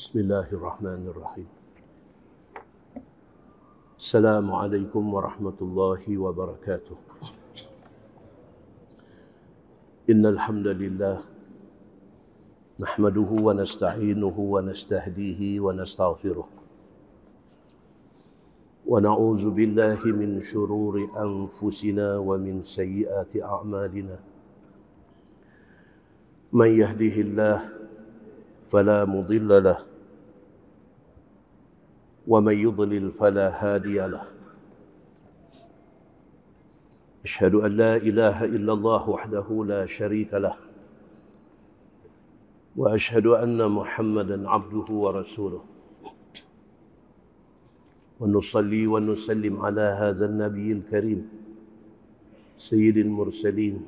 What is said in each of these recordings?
بسم الله الرحمن الرحيم السلام عليكم ورحمه الله وبركاته ان الحمد لله نحمده ونستعينه ونستهديه ونستغفره ونعوذ بالله من شرور انفسنا ومن سيئات اعمالنا من يهده الله فلا مضل له ومن يضلل فلا هادي له اشهد ان لا اله الا الله وحده لا شريك له واشهد ان محمدا عبده ورسوله ونصلي ونسلم على هذا النبي الكريم سيد المرسلين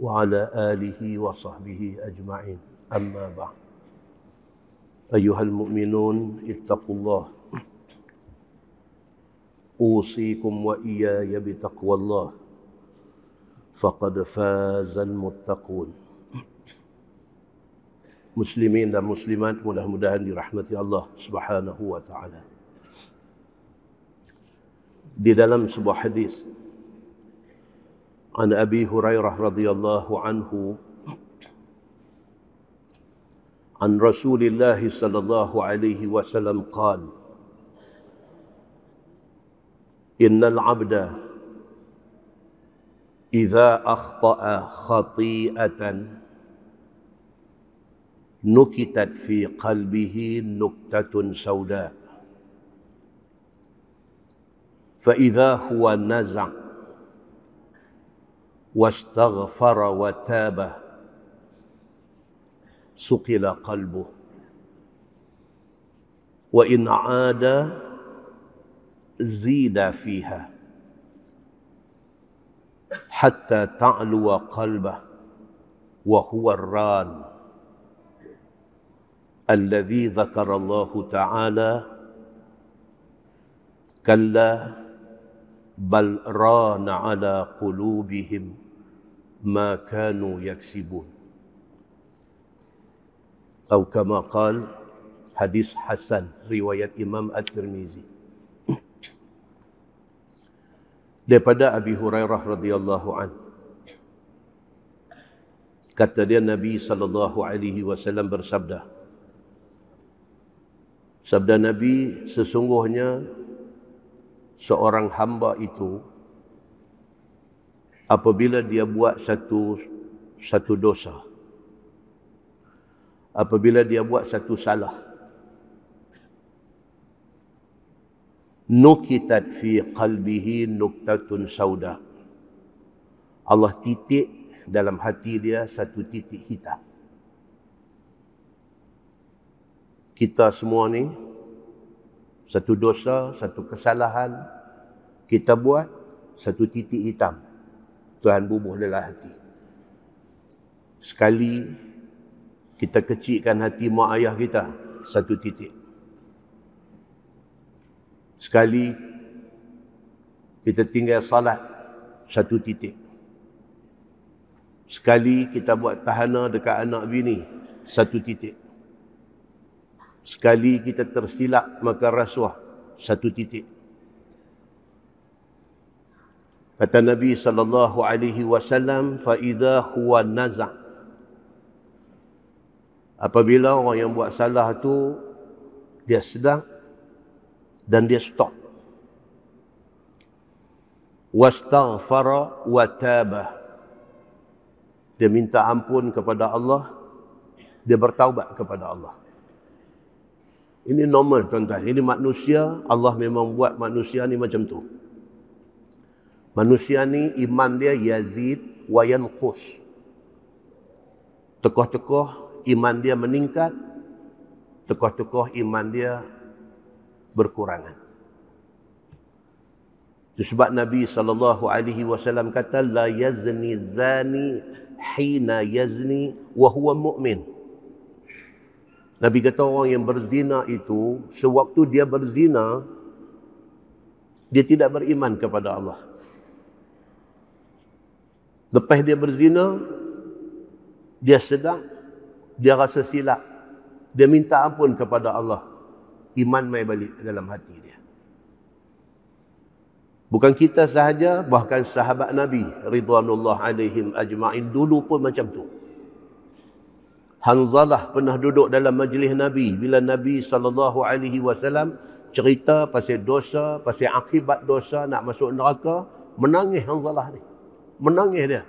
وعلى اله وصحبه اجمعين اما بعد ايها المؤمنون اتقوا الله اوصيكم واياي بتقوى الله فقد فاز المتقون مسلمين ومسلمات مله مدهن برحمه الله سبحانه وتعالى في dalam sebuah hadis عن ابي هريره رضي الله عنه عن رسول الله صلى الله عليه وسلم قال إن العبد إذا أخطأ خطيئة نكتت في قلبه نكتة سوداء فإذا هو نزع واستغفر وتاب سقل قلبه وإن عاد زيد فيها حتى تعلو قلبه وهو الران الذي ذكر الله تعالى كلا بل ران على قلوبهم ما كانوا يكسبون أو كما قال حديث حسن رواية إمام الترمذي daripada Abi Hurairah radhiyallahu an. Kata dia Nabi sallallahu alaihi wasallam bersabda. Sabda Nabi sesungguhnya seorang hamba itu apabila dia buat satu satu dosa apabila dia buat satu salah nukitat fi qalbihi nuktatun sauda Allah titik dalam hati dia satu titik hitam kita semua ni satu dosa satu kesalahan kita buat satu titik hitam Tuhan bubuh dalam hati sekali kita kecilkan hati mak ayah kita satu titik sekali kita tinggal salat satu titik sekali kita buat tahana dekat anak bini satu titik sekali kita tersilap makan rasuah satu titik kata nabi sallallahu alaihi wasallam fa idza huwa naza apabila orang yang buat salah tu dia sedang dan dia stop. Wastaghfara wa taba. Dia minta ampun kepada Allah, dia bertaubat kepada Allah. Ini normal tuan-tuan. Ini manusia, Allah memang buat manusia ni macam tu. Manusia ni iman dia yazid wa yanqus. Tekoh-tekoh iman dia meningkat, tekoh-tekoh iman dia berkurangan. Itu sebab Nabi sallallahu alaihi wasallam kata la yazni zani hina yazni wa huwa mu'min. Nabi kata orang yang berzina itu sewaktu dia berzina dia tidak beriman kepada Allah. Lepas dia berzina dia sedang dia rasa silap dia minta ampun kepada Allah iman mai balik dalam hati dia. Bukan kita sahaja, bahkan sahabat Nabi Ridwanullah alaihim ajma'in dulu pun macam tu. Hanzalah pernah duduk dalam majlis Nabi bila Nabi sallallahu alaihi wasallam cerita pasal dosa, pasal akibat dosa nak masuk neraka, menangis Hanzalah ni. Menangis dia.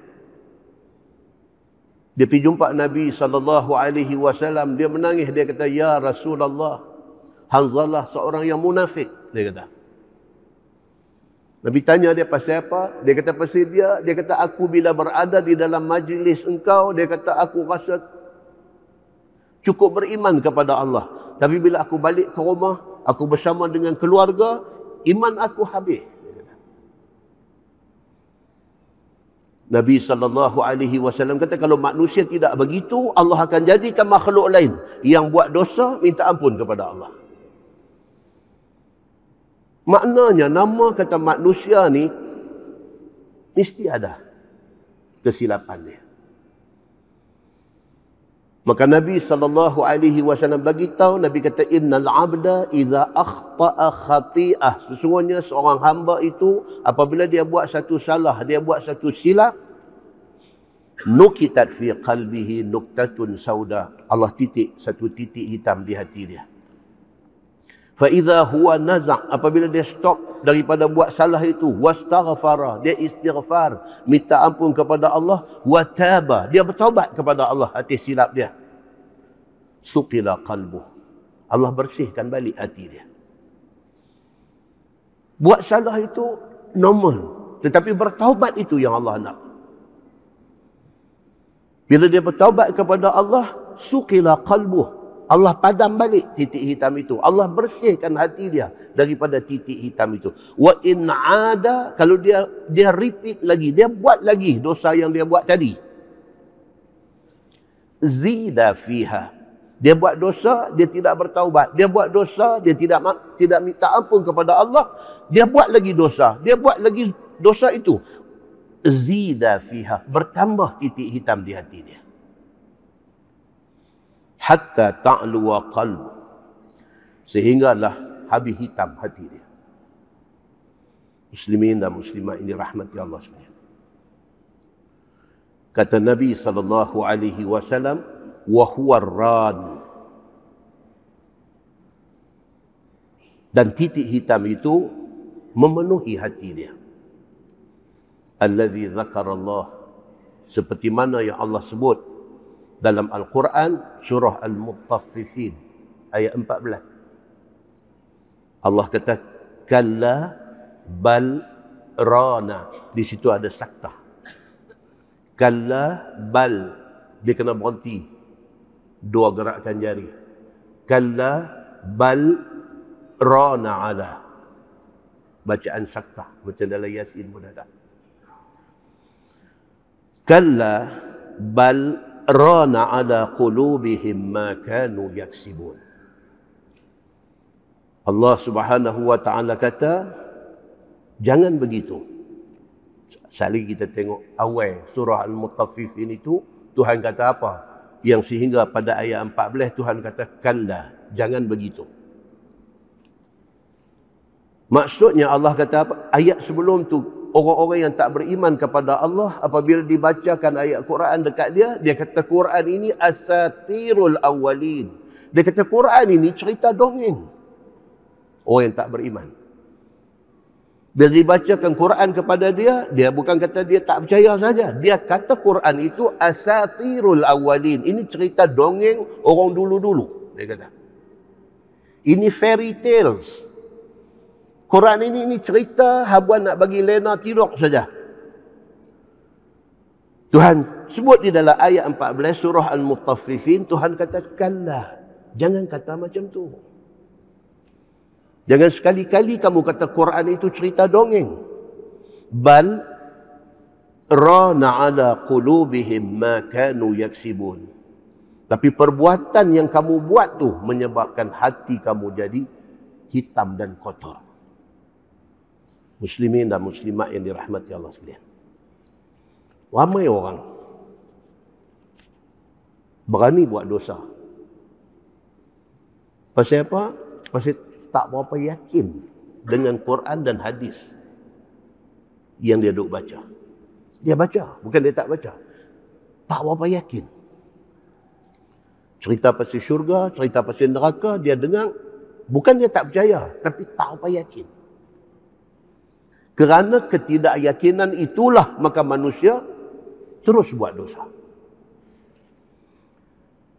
Dia pergi jumpa Nabi sallallahu alaihi wasallam, dia menangis dia kata ya Rasulullah, Hamzalah seorang yang munafik dia kata Nabi tanya dia pasal apa dia kata pasal dia dia kata aku bila berada di dalam majlis engkau dia kata aku rasa cukup beriman kepada Allah tapi bila aku balik ke rumah aku bersama dengan keluarga iman aku habis Nabi sallallahu alaihi wasallam kata kalau manusia tidak begitu Allah akan jadikan makhluk lain yang buat dosa minta ampun kepada Allah. Maknanya nama kata manusia ni mesti ada kesilapan dia. Maka Nabi sallallahu alaihi wasallam bagi tahu Nabi kata innal abda idza akhta'a khati'ah sesungguhnya seorang hamba itu apabila dia buat satu salah dia buat satu silap nukitat fi qalbihi nuktatun sauda Allah titik satu titik hitam di hati dia Fa idza huwa nazak apabila dia stop daripada buat salah itu wastaghfara dia istighfar minta ampun kepada Allah wa taba dia bertaubat kepada Allah hati silap dia suqila qalbu Allah bersihkan balik hati dia buat salah itu normal tetapi bertaubat itu yang Allah nak bila dia bertaubat kepada Allah suqila qalbu Allah padam balik titik hitam itu. Allah bersihkan hati dia daripada titik hitam itu. Wa in ada kalau dia dia repeat lagi, dia buat lagi dosa yang dia buat tadi. Zida fiha. Dia buat dosa, dia tidak bertaubat. Dia buat dosa, dia tidak tidak minta ampun kepada Allah. Dia buat lagi dosa. Dia buat lagi dosa itu. Zida fiha. Bertambah titik hitam di hati dia hatta ta'lu wa qalb sehinggalah habis hitam hati dia muslimin dan muslimat ini rahmat Ya Allah sekalian kata nabi sallallahu alaihi wasallam wa huwa ran dan titik hitam itu memenuhi hati dia alladhi Allah seperti mana yang Allah sebut dalam Al-Quran surah Al-Mutaffifin ayat 14. Allah kata kalla bal rana. Di situ ada saktah. Kalla bal dia kena berhenti. Dua gerakan jari. Kalla bal rana ala. Bacaan saktah macam dalam Yasin pun ada. Kalla bal rana ala qulubihim ma kanu yaksibun Allah Subhanahu wa taala kata jangan begitu sekali kita tengok awal surah al-mutaffifin itu Tuhan kata apa yang sehingga pada ayat 14 Tuhan kata kanda, jangan begitu maksudnya Allah kata apa ayat sebelum tu orang-orang yang tak beriman kepada Allah apabila dibacakan ayat Quran dekat dia dia kata Quran ini asatirul awwalin dia kata Quran ini cerita dongeng orang yang tak beriman bila dibacakan Quran kepada dia dia bukan kata dia tak percaya saja dia kata Quran itu asatirul awwalin ini cerita dongeng orang dulu-dulu dia kata ini fairy tales Quran ini ni cerita Habuan nak bagi Lena tidur saja. Tuhan sebut di dalam ayat 14 surah Al-Mutaffifin Tuhan kata kallah. Jangan kata macam tu. Jangan sekali-kali kamu kata Quran itu cerita dongeng. Bal rana ala qulubihim ma kanu yaksibun. Tapi perbuatan yang kamu buat tu menyebabkan hati kamu jadi hitam dan kotor muslimin dan muslimat yang dirahmati Allah sekalian. Ramai orang berani buat dosa. Pasal apa? Pasal tak berapa yakin dengan Quran dan hadis yang dia duk baca. Dia baca, bukan dia tak baca. Tak berapa yakin. Cerita pasal syurga, cerita pasal neraka, dia dengar. Bukan dia tak percaya, tapi tak berapa yakin. Kerana ketidakyakinan itulah maka manusia terus buat dosa.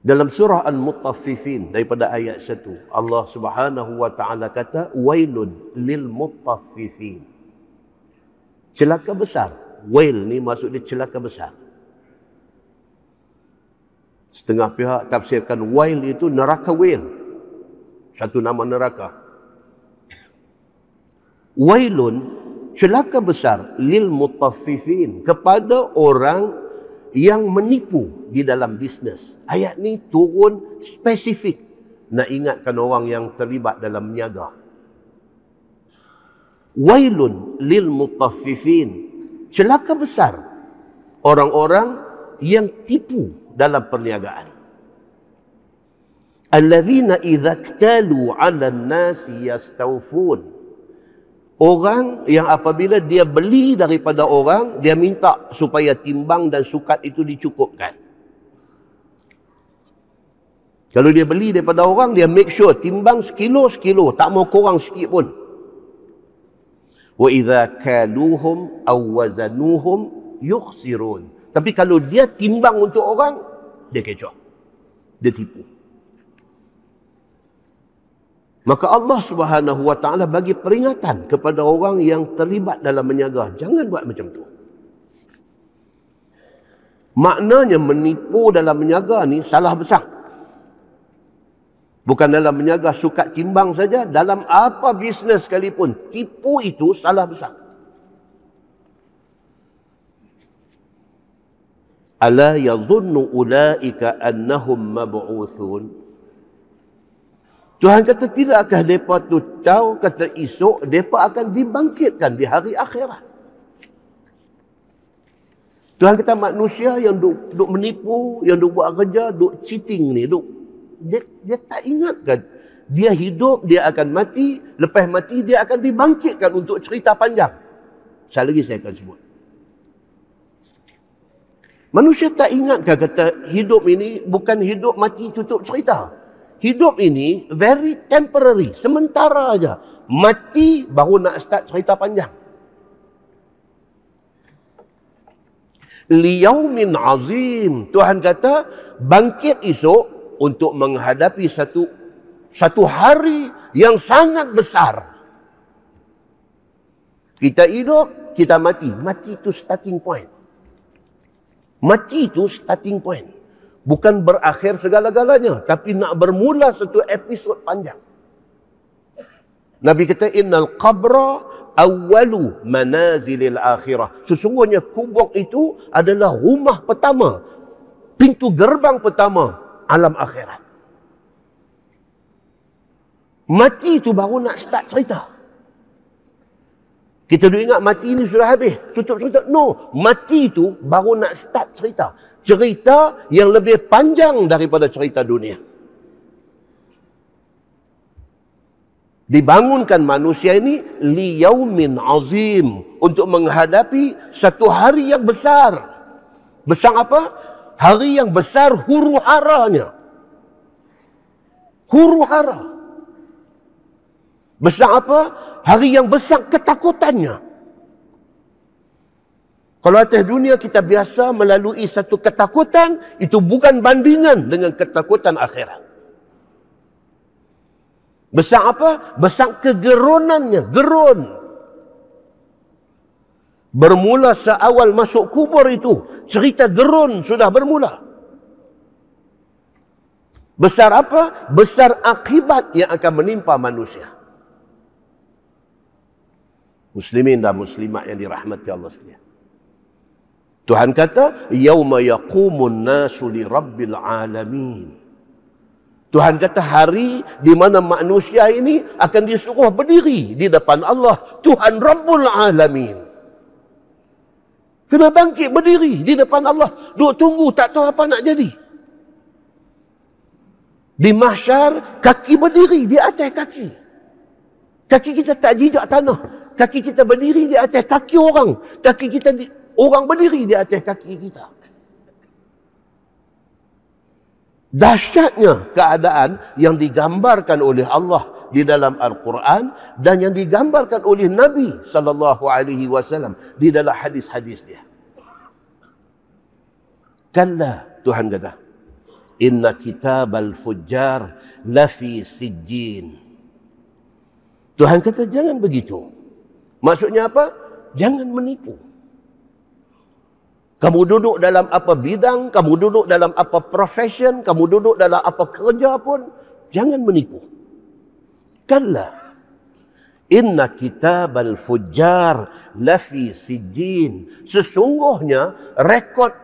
Dalam surah Al-Mutaffifin daripada ayat 1, Allah Subhanahu wa taala kata, "Wailun lil mutaffifin." Celaka besar. Wail ni maksud dia celaka besar. Setengah pihak tafsirkan wail itu neraka wail. Satu nama neraka. Wailun celaka besar lil mutaffifin kepada orang yang menipu di dalam bisnes. Ayat ni turun spesifik nak ingatkan orang yang terlibat dalam niaga. Wailun lil mutaffifin. Celaka besar orang-orang yang tipu dalam perniagaan. Alladzina idza iktalu 'alan nasi yastawfun. Orang yang apabila dia beli daripada orang, dia minta supaya timbang dan sukat itu dicukupkan. Kalau dia beli daripada orang, dia make sure timbang sekilo-sekilo. Tak mau kurang sikit pun. وَإِذَا كَالُوهُمْ أَوَّزَنُوهُمْ يُخْسِرُونَ Tapi kalau dia timbang untuk orang, dia kecoh. Dia tipu. Maka Allah Subhanahu Wa Taala bagi peringatan kepada orang yang terlibat dalam menyaga jangan buat macam tu. Maknanya menipu dalam menyaga ni salah besar. Bukan dalam menyaga sukat timbang saja, dalam apa bisnes sekalipun tipu itu salah besar. Ala yadhunnu ulaika annahum mab'utsun Tuhan kata tidakkah mereka tu tahu kata esok mereka akan dibangkitkan di hari akhirat. Tuhan kata manusia yang duk, duk menipu, yang duk buat kerja, duk cheating ni, duk, dia, dia tak ingat kan. Dia hidup, dia akan mati. Lepas mati, dia akan dibangkitkan untuk cerita panjang. Saya lagi saya akan sebut. Manusia tak ingat kata hidup ini bukan hidup mati tutup cerita hidup ini very temporary, sementara aja. Mati baru nak start cerita panjang. Liyaumin azim. Tuhan kata, bangkit esok untuk menghadapi satu satu hari yang sangat besar. Kita hidup, kita mati. Mati itu starting point. Mati itu starting point bukan berakhir segala-galanya tapi nak bermula satu episod panjang Nabi kata innal qabra awalu manazilil akhirah sesungguhnya kubur itu adalah rumah pertama pintu gerbang pertama alam akhirat mati itu baru nak start cerita kita duk ingat mati ini sudah habis tutup cerita no mati itu baru nak start cerita cerita yang lebih panjang daripada cerita dunia. Dibangunkan manusia ini liyaumin azim untuk menghadapi satu hari yang besar. Besar apa? Hari yang besar huru haranya. Huru hara. Besar apa? Hari yang besar ketakutannya. Kalau atas dunia kita biasa melalui satu ketakutan, itu bukan bandingan dengan ketakutan akhirat. Besar apa? Besar kegeronannya. Geron. Bermula seawal masuk kubur itu, cerita geron sudah bermula. Besar apa? Besar akibat yang akan menimpa manusia. Muslimin dan muslimat yang dirahmati Allah swt. Tuhan kata, "Yauma yaqumun nasu li rabbil alamin." Tuhan kata hari di mana manusia ini akan disuruh berdiri di depan Allah, Tuhan Rabbul Alamin. Kena bangkit berdiri di depan Allah, duk tunggu tak tahu apa nak jadi. Di mahsyar, kaki berdiri di atas kaki. Kaki kita tak jijak tanah. Kaki kita berdiri di atas kaki orang. Kaki kita di, orang berdiri di atas kaki kita. Dahsyatnya keadaan yang digambarkan oleh Allah di dalam Al-Quran dan yang digambarkan oleh Nabi sallallahu alaihi wasallam di dalam hadis-hadis dia. Kalla Tuhan kata, "Inna kitab al-fujjar lafi sijjin." Tuhan kata jangan begitu. Maksudnya apa? Jangan menipu. Kamu duduk dalam apa bidang, kamu duduk dalam apa profession, kamu duduk dalam apa kerja pun, jangan menipu. Kalla. Inna kitab al-fujar lafi sijin. Sesungguhnya rekod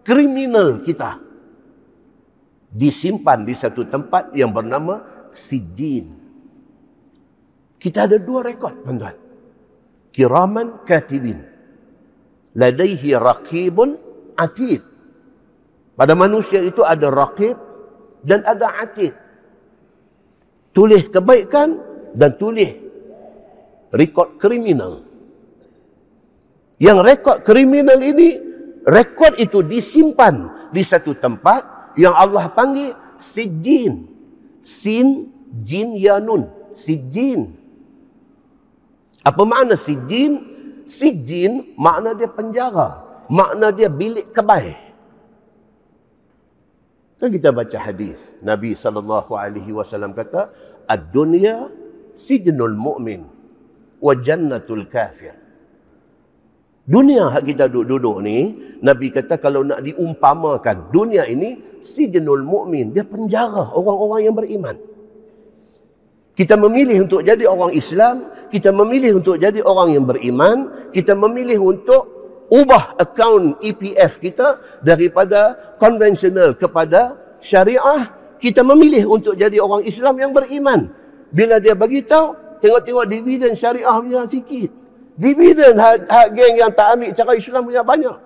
kriminal kita disimpan di satu tempat yang bernama sijin. Kita ada dua rekod, tuan-tuan. Kiraman katibin ladaihi raqibun atid. Pada manusia itu ada raqib dan ada atid. Tulis kebaikan dan tulis rekod kriminal. Yang rekod kriminal ini, rekod itu disimpan di satu tempat yang Allah panggil si jin, Sin jin yanun. jin. Apa makna si jin? Si jin makna dia penjara. Makna dia bilik kebaik. Kan kita baca hadis. Nabi sallallahu alaihi wasallam kata, "Ad-dunya sijnul mu'min wa jannatul kafir." Dunia hak kita duduk-duduk ni, Nabi kata kalau nak diumpamakan, dunia ini sijnul mu'min, dia penjara orang-orang yang beriman. Kita memilih untuk jadi orang Islam, kita memilih untuk jadi orang yang beriman, kita memilih untuk ubah akaun EPF kita daripada konvensional kepada syariah. Kita memilih untuk jadi orang Islam yang beriman. Bila dia bagi tahu, tengok-tengok dividen syariah punya sikit. Dividen hak geng yang tak ambil cara Islam punya banyak.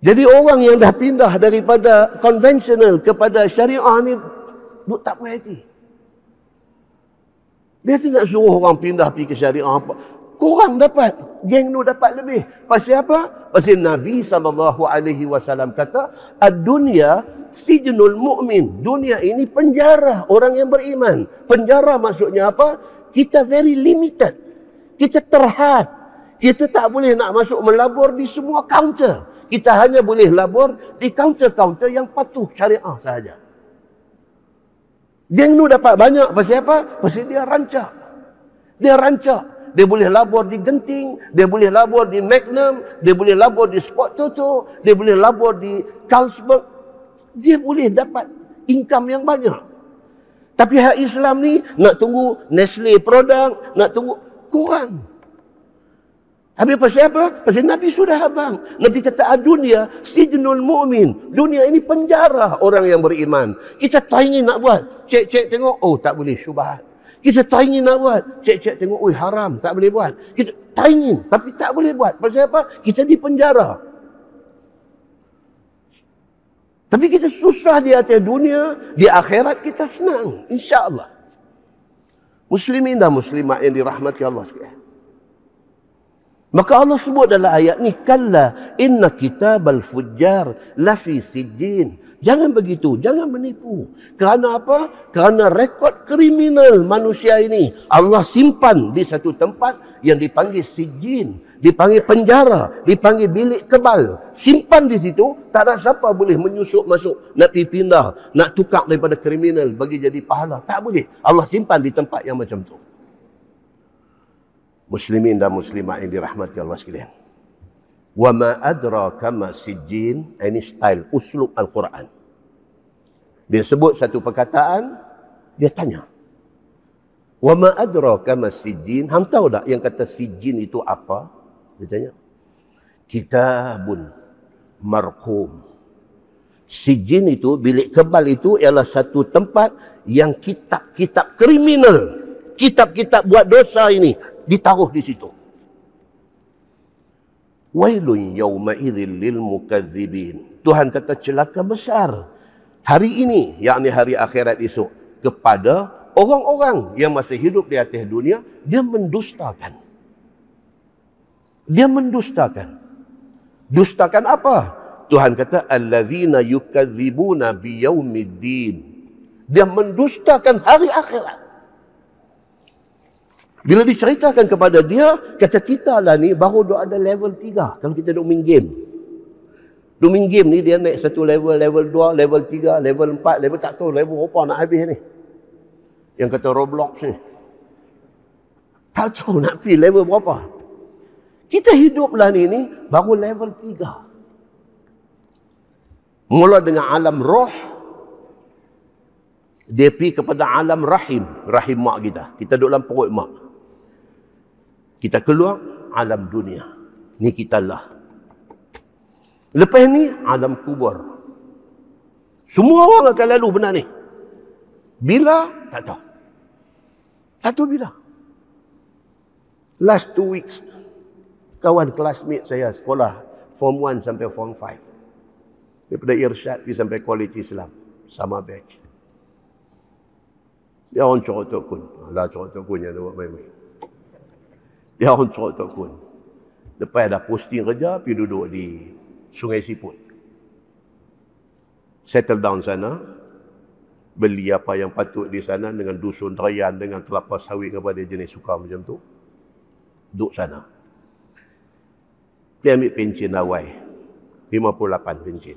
Jadi orang yang dah pindah daripada konvensional kepada syariah ni duk tak puas hati. Dia tidak suruh orang pindah pergi ke syariah apa. Korang dapat. Geng tu dapat lebih. Pasal apa? Pasal Nabi sallallahu alaihi wasallam kata, Dunia sijnul mu'min. Dunia ini penjara orang yang beriman. Penjara maksudnya apa? Kita very limited. Kita terhad. Kita tak boleh nak masuk melabur di semua kaunter. Kita hanya boleh labur di kaunter-kaunter yang patuh syariah sahaja. Geng nu dapat banyak pasal apa? Pasal dia rancak. Dia rancak. Dia boleh labur di genting, dia boleh labur di Magnum, dia boleh labur di Sport Toto, dia boleh labur di Carlsberg. Dia boleh dapat income yang banyak. Tapi hak Islam ni nak tunggu Nestle produk, nak tunggu kurang. Habis pasal apa? Pasal Nabi sudah abang. Nabi kata dunia sijnul mu'min. Dunia ini penjara orang yang beriman. Kita tanya nak buat. Cek-cek tengok, oh tak boleh syubahat. Kita tanya nak buat. Cek-cek tengok, oh haram, tak boleh buat. Kita tanya, tapi tak boleh buat. Pasal apa? Kita di penjara. Tapi kita susah di atas dunia, di akhirat kita senang. InsyaAllah. Muslimin dan muslimat yang dirahmati Allah sekalian. Maka Allah sebut dalam ayat ni kalla inna kitabal fujjar lafi sijjin. Jangan begitu, jangan menipu. Kerana apa? Kerana rekod kriminal manusia ini Allah simpan di satu tempat yang dipanggil sijin, dipanggil penjara, dipanggil bilik kebal. Simpan di situ, tak ada siapa boleh menyusup masuk, nak dipindah, nak tukar daripada kriminal bagi jadi pahala. Tak boleh. Allah simpan di tempat yang macam tu muslimin dan muslimat yang dirahmati Allah sekalian. Wa ma adraka ma sijjin, ini style uslub Al-Quran. Dia sebut satu perkataan, dia tanya. Wa ma adraka ma sijjin, hang tahu tak yang kata sijjin itu apa? Dia tanya. Kitabun marhum. Sijin itu, bilik kebal itu ialah satu tempat yang kitab-kitab kriminal. Kitab-kitab buat dosa ini ditaruh di situ. Wailun yawma idhil lil mukadzibin. Tuhan kata celaka besar. Hari ini, yakni hari akhirat esok, kepada orang-orang yang masih hidup di atas dunia, dia mendustakan. Dia mendustakan. Dustakan apa? Tuhan kata, Allazina yukadzibuna biyawmiddin. Dia mendustakan hari akhirat. Bila diceritakan kepada dia, kata kita lah ni baru dok ada level 3 kalau kita dok main game. Dok main game ni dia naik satu level, level 2, level 3, level 4, level tak tahu level apa nak habis ni. Yang kata Roblox ni. Tak tahu nak pergi level berapa. Kita hidup lah ni ni baru level 3. Mula dengan alam roh, dia pergi kepada alam rahim. Rahim mak kita. Kita duduk dalam perut mak. Kita keluar alam dunia. Ni kita lah. Lepas ni alam kubur. Semua orang akan lalu benda ni. Bila? Tak tahu. Tak tahu bila. Last two weeks. Kawan classmate saya sekolah. Form 1 sampai form 5. Daripada Irsyad pergi sampai College Islam. Sama batch. Dia orang corotok kun. Alah corotok kun yang dia buat main-main dia orang cok tokun. Lepas dah posting kerja, pi duduk di Sungai Siput. Settle down sana. Beli apa yang patut di sana dengan dusun terayan, dengan kelapa sawit kepada jenis suka macam tu. Duduk sana. Dia ambil pencin awai. 58 pencin.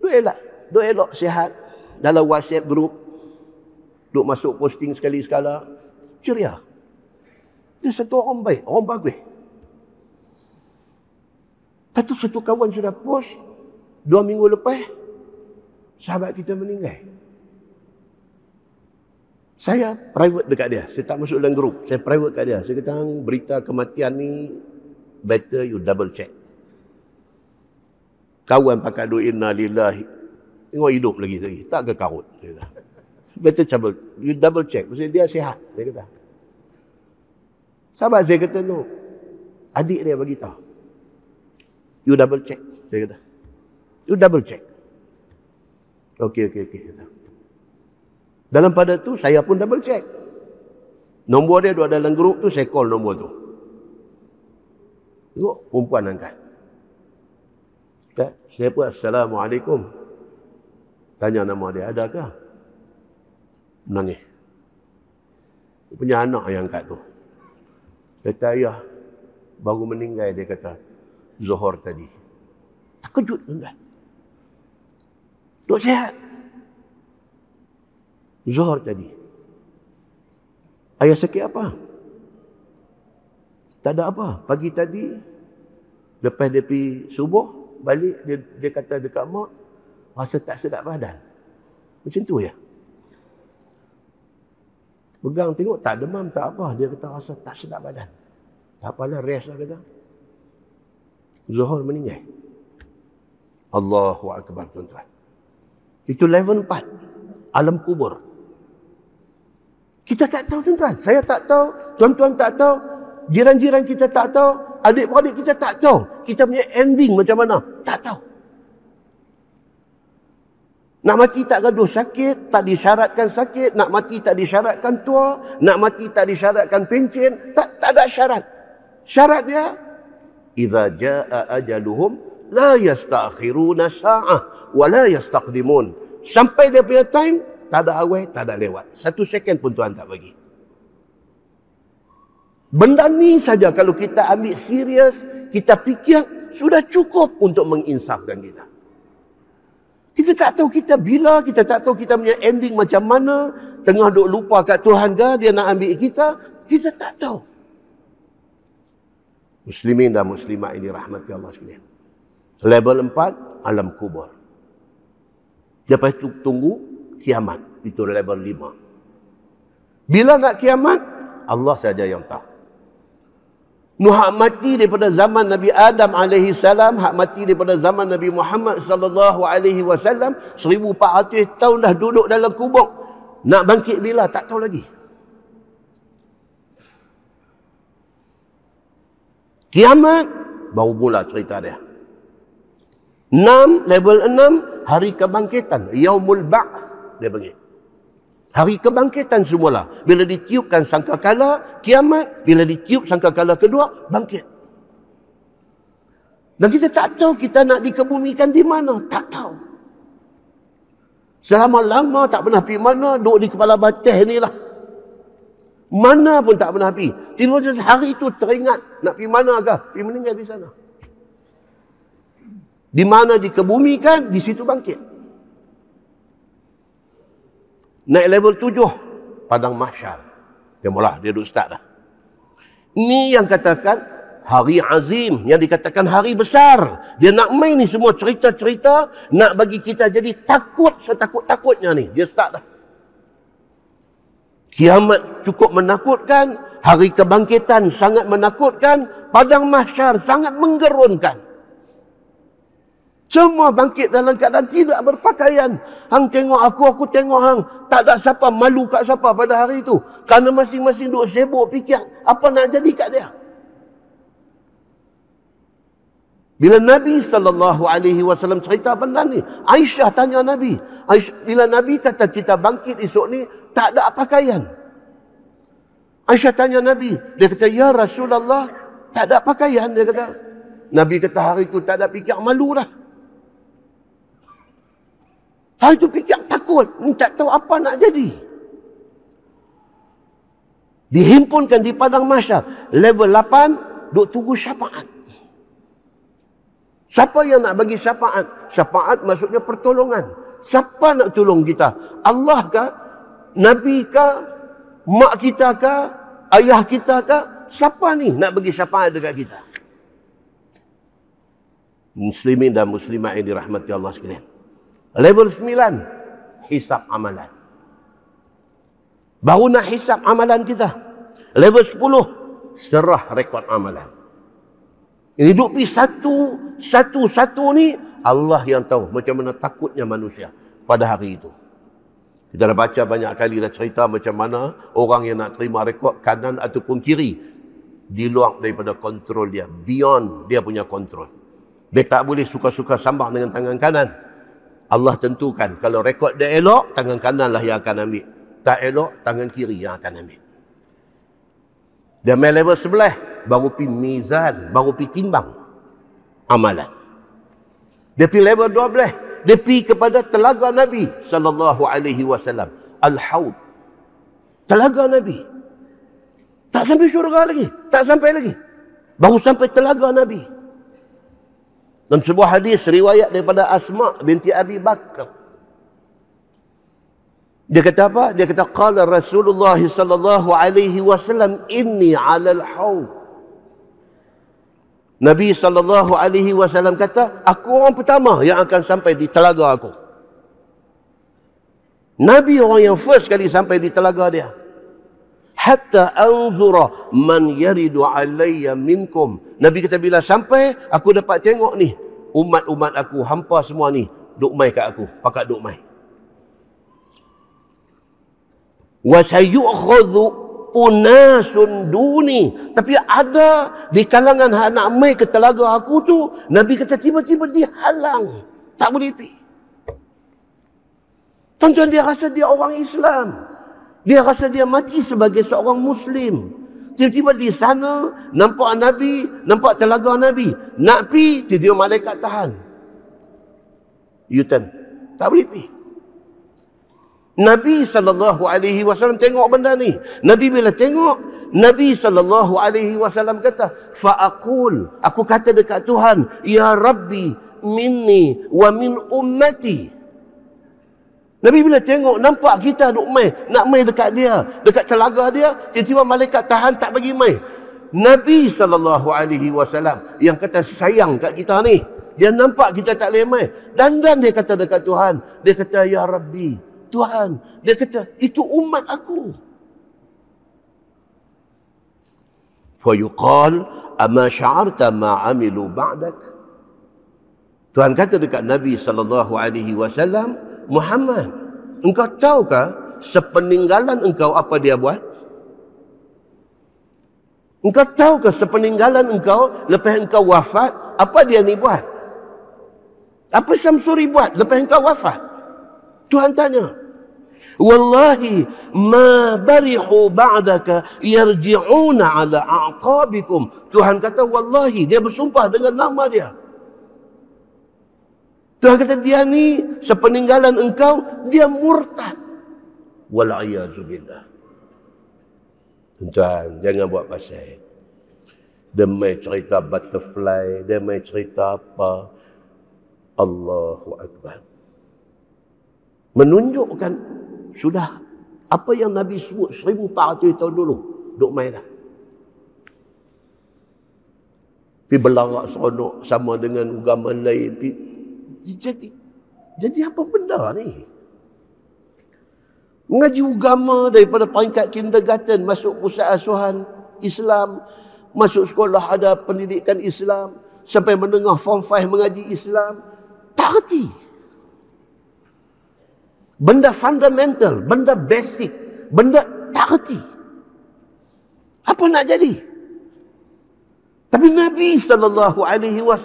Duduk elak. Duduk elok sihat. Dalam WhatsApp group. Duduk masuk posting sekali-sekala. Ceria. Ceria. Dia satu orang baik, orang bagus. Lepas satu kawan sudah post, dua minggu lepas, sahabat kita meninggal. Saya private dekat dia. Saya tak masuk dalam grup. Saya private dekat dia. Saya kata, berita kematian ni, better you double check. Kawan pakai duit inna lillahi. Tengok hidup lagi lagi. Tak ke karut. Better double, You double check. Maksudnya dia sihat. Dia kata. Sahabat saya kata, no. Adik dia bagi tahu. You double check. Saya kata. You double check. Okey, okey, okey. Dalam pada tu, saya pun double check. Nombor dia dua dalam grup tu, saya call nombor tu. Tengok, perempuan angkat. Kat, saya pun, Assalamualaikum. Tanya nama dia, adakah? Menangis. Dia punya anak yang angkat tu. Kata ayah baru meninggal dia kata Zuhur tadi. Terkejut tuan-tuan. Duk sihat. Zuhur tadi. Ayah sakit apa? Tak ada apa. Pagi tadi, lepas dia pergi subuh, balik, dia, dia kata dekat mak, rasa tak sedap badan. Macam tu ya. Pegang tengok tak demam tak apa. Dia kata rasa tak sedap badan. Tak apalah rest lah kata. Zuhur meninggal. Allahu Akbar tuan-tuan. Itu level empat. Alam kubur. Kita tak tahu tuan-tuan. Saya tak tahu. Tuan-tuan tak tahu. Jiran-jiran kita tak tahu. adik adik kita tak tahu. Kita punya ending macam mana. Tak tahu. Nak mati tak gaduh sakit, tak disyaratkan sakit, nak mati tak disyaratkan tua, nak mati tak disyaratkan pencen tak tak ada syarat. Syaratnya idza jaa ajaluhum la yastakhiruna sa'ah wa la yastaqdimun. Sampai dia punya time, tak ada awal, tak ada lewat. Satu second pun Tuhan tak bagi. Benda ni saja kalau kita ambil serius, kita fikir sudah cukup untuk menginsafkan kita. Kita tak tahu kita bila, kita tak tahu kita punya ending macam mana, tengah duk lupa kat Tuhan ke, dia nak ambil kita, kita tak tahu. Muslimin dan Muslimah ini rahmati Allah sekalian. Level empat, alam kubur. Lepas itu tunggu kiamat. Itu level lima. Bila nak kiamat, Allah saja yang tahu. Nuhak mati daripada zaman Nabi Adam alaihi salam, hak mati daripada zaman Nabi Muhammad sallallahu alaihi wasallam, 1400 tahun dah duduk dalam kubur. Nak bangkit bila tak tahu lagi. Kiamat baru mula cerita dia. 6 level enam hari kebangkitan, yaumul ba'ats dia panggil. Hari kebangkitan semula. Bila ditiupkan sangka kala, kiamat. Bila ditiup sangka kala kedua, bangkit. Dan kita tak tahu kita nak dikebumikan di mana. Tak tahu. Selama lama tak pernah pergi mana, duduk di kepala batih ni lah. Mana pun tak pernah pergi. Tiba-tiba hari itu teringat nak pergi mana kah? Pergi meninggal di sana. Di mana dikebumikan, di situ bangkit. Naik level tujuh. Padang mahsyar. Dia mula. Dia duduk start dah. Ini yang katakan hari azim. Yang dikatakan hari besar. Dia nak main ni semua cerita-cerita. Nak bagi kita jadi takut setakut-takutnya ni. Dia start dah. Kiamat cukup menakutkan. Hari kebangkitan sangat menakutkan. Padang mahsyar sangat menggerunkan. Semua bangkit dalam keadaan tidak berpakaian. Hang tengok aku, aku tengok hang. Tak ada siapa malu kat siapa pada hari itu. karena masing-masing duk sibuk fikir apa nak jadi kat dia. Bila Nabi saw cerita benda ni, Aisyah tanya Nabi, Aisyah, bila Nabi kata kita bangkit esok ni tak ada pakaian. Aisyah tanya Nabi, dia kata ya Rasulullah, tak ada pakaian dia kata. Nabi kata hari itu tak ada fikir malu lah. Hari tu fikir takut. Tak tahu apa nak jadi. Dihimpunkan di padang masyar. Level 8, duk tunggu syafaat. Siapa yang nak bagi syafaat? Syafaat maksudnya pertolongan. Siapa nak tolong kita? Allah kah? Nabi kah? Mak kita kah? Ayah kita kah? Siapa ni nak bagi syafaat dekat kita? Muslimin dan muslimah yang dirahmati Allah sekalian. Level sembilan hisap amalan. Baru nak hisap amalan kita. Level sepuluh serah rekod amalan. Ini duk pi satu satu satu ni Allah yang tahu macam mana takutnya manusia pada hari itu. Kita dah baca banyak kali dah cerita macam mana orang yang nak terima rekod kanan ataupun kiri di luar daripada kontrol dia, beyond dia punya kontrol. Dia tak boleh suka-suka sambang dengan tangan kanan. Allah tentukan kalau rekod dia elok tangan kananlah yang akan ambil tak elok tangan kiri yang akan ambil dia main level sebelah baru pi mizan baru pi timbang amalan dia pi level dua belah dia pi kepada telaga Nabi sallallahu alaihi wasallam al haud telaga Nabi tak sampai syurga lagi tak sampai lagi baru sampai telaga Nabi dalam sebuah hadis riwayat daripada Asma binti Abi Bakar. Dia kata apa? Dia kata qala Rasulullah sallallahu alaihi wasallam inni 'ala al-haw. Nabi sallallahu alaihi wasallam kata, aku orang pertama yang akan sampai di telaga aku. Nabi orang yang first kali sampai di telaga dia. Hatta anzura man yaridu alayya minkum. Nabi kata bila sampai aku dapat tengok ni umat-umat aku hampa semua ni duk mai kat aku pakat duk mai wa sayukhadhu unasun duni tapi ada di kalangan anak mai ke telaga aku tu nabi kata tiba-tiba dihalang tak boleh pergi tuan-tuan dia rasa dia orang Islam dia rasa dia mati sebagai seorang muslim Tiba-tiba di sana nampak Nabi, nampak telaga Nabi. Nak pi, tiba-tiba malaikat tahan. You turn. Tak boleh pi. Nabi sallallahu alaihi wasallam tengok benda ni. Nabi bila tengok, Nabi sallallahu alaihi wasallam kata, "Faakul, aku kata dekat Tuhan, ya Rabbi, minni wa min ummati." Nabi bila tengok nampak kita duk mai, nak mai dekat dia, dekat telaga dia, tiba-tiba malaikat tahan tak bagi mai. Nabi sallallahu alaihi wasallam yang kata sayang kat kita ni, dia nampak kita tak boleh mai. Dan dan dia kata dekat Tuhan, dia kata ya Rabbi, Tuhan, dia kata itu umat aku. Fa yuqal ama sya'arta ma amilu ba'dak. Tuhan kata dekat Nabi sallallahu alaihi wasallam, Muhammad, engkau tahukah sepeninggalan engkau apa dia buat? Engkau tahukah sepeninggalan engkau lepas engkau wafat, apa dia ni buat? Apa samsuri buat lepas engkau wafat? Tuhan tanya. Wallahi ma barihu ba'daka yarji'una ala a'qabikum. Tuhan kata wallahi dia bersumpah dengan nama dia. Tuhan kata dia ni sepeninggalan engkau dia murtad. Wal a'yazubillah. Tuan, jangan buat pasal. Dia main cerita butterfly, dia main cerita apa. Allahu Akbar. Menunjukkan sudah apa yang Nabi sebut 1400 tahun dulu. Duk main dah. Pergi berlarak seronok sama dengan agama lain. Pergi jadi jadi apa benda ni? Mengaji agama daripada peringkat kindergarten masuk pusat asuhan Islam, masuk sekolah ada pendidikan Islam, sampai menengah form 5 mengaji Islam, tak reti. Benda fundamental, benda basic, benda tak reti. Apa nak jadi? Tapi Nabi saw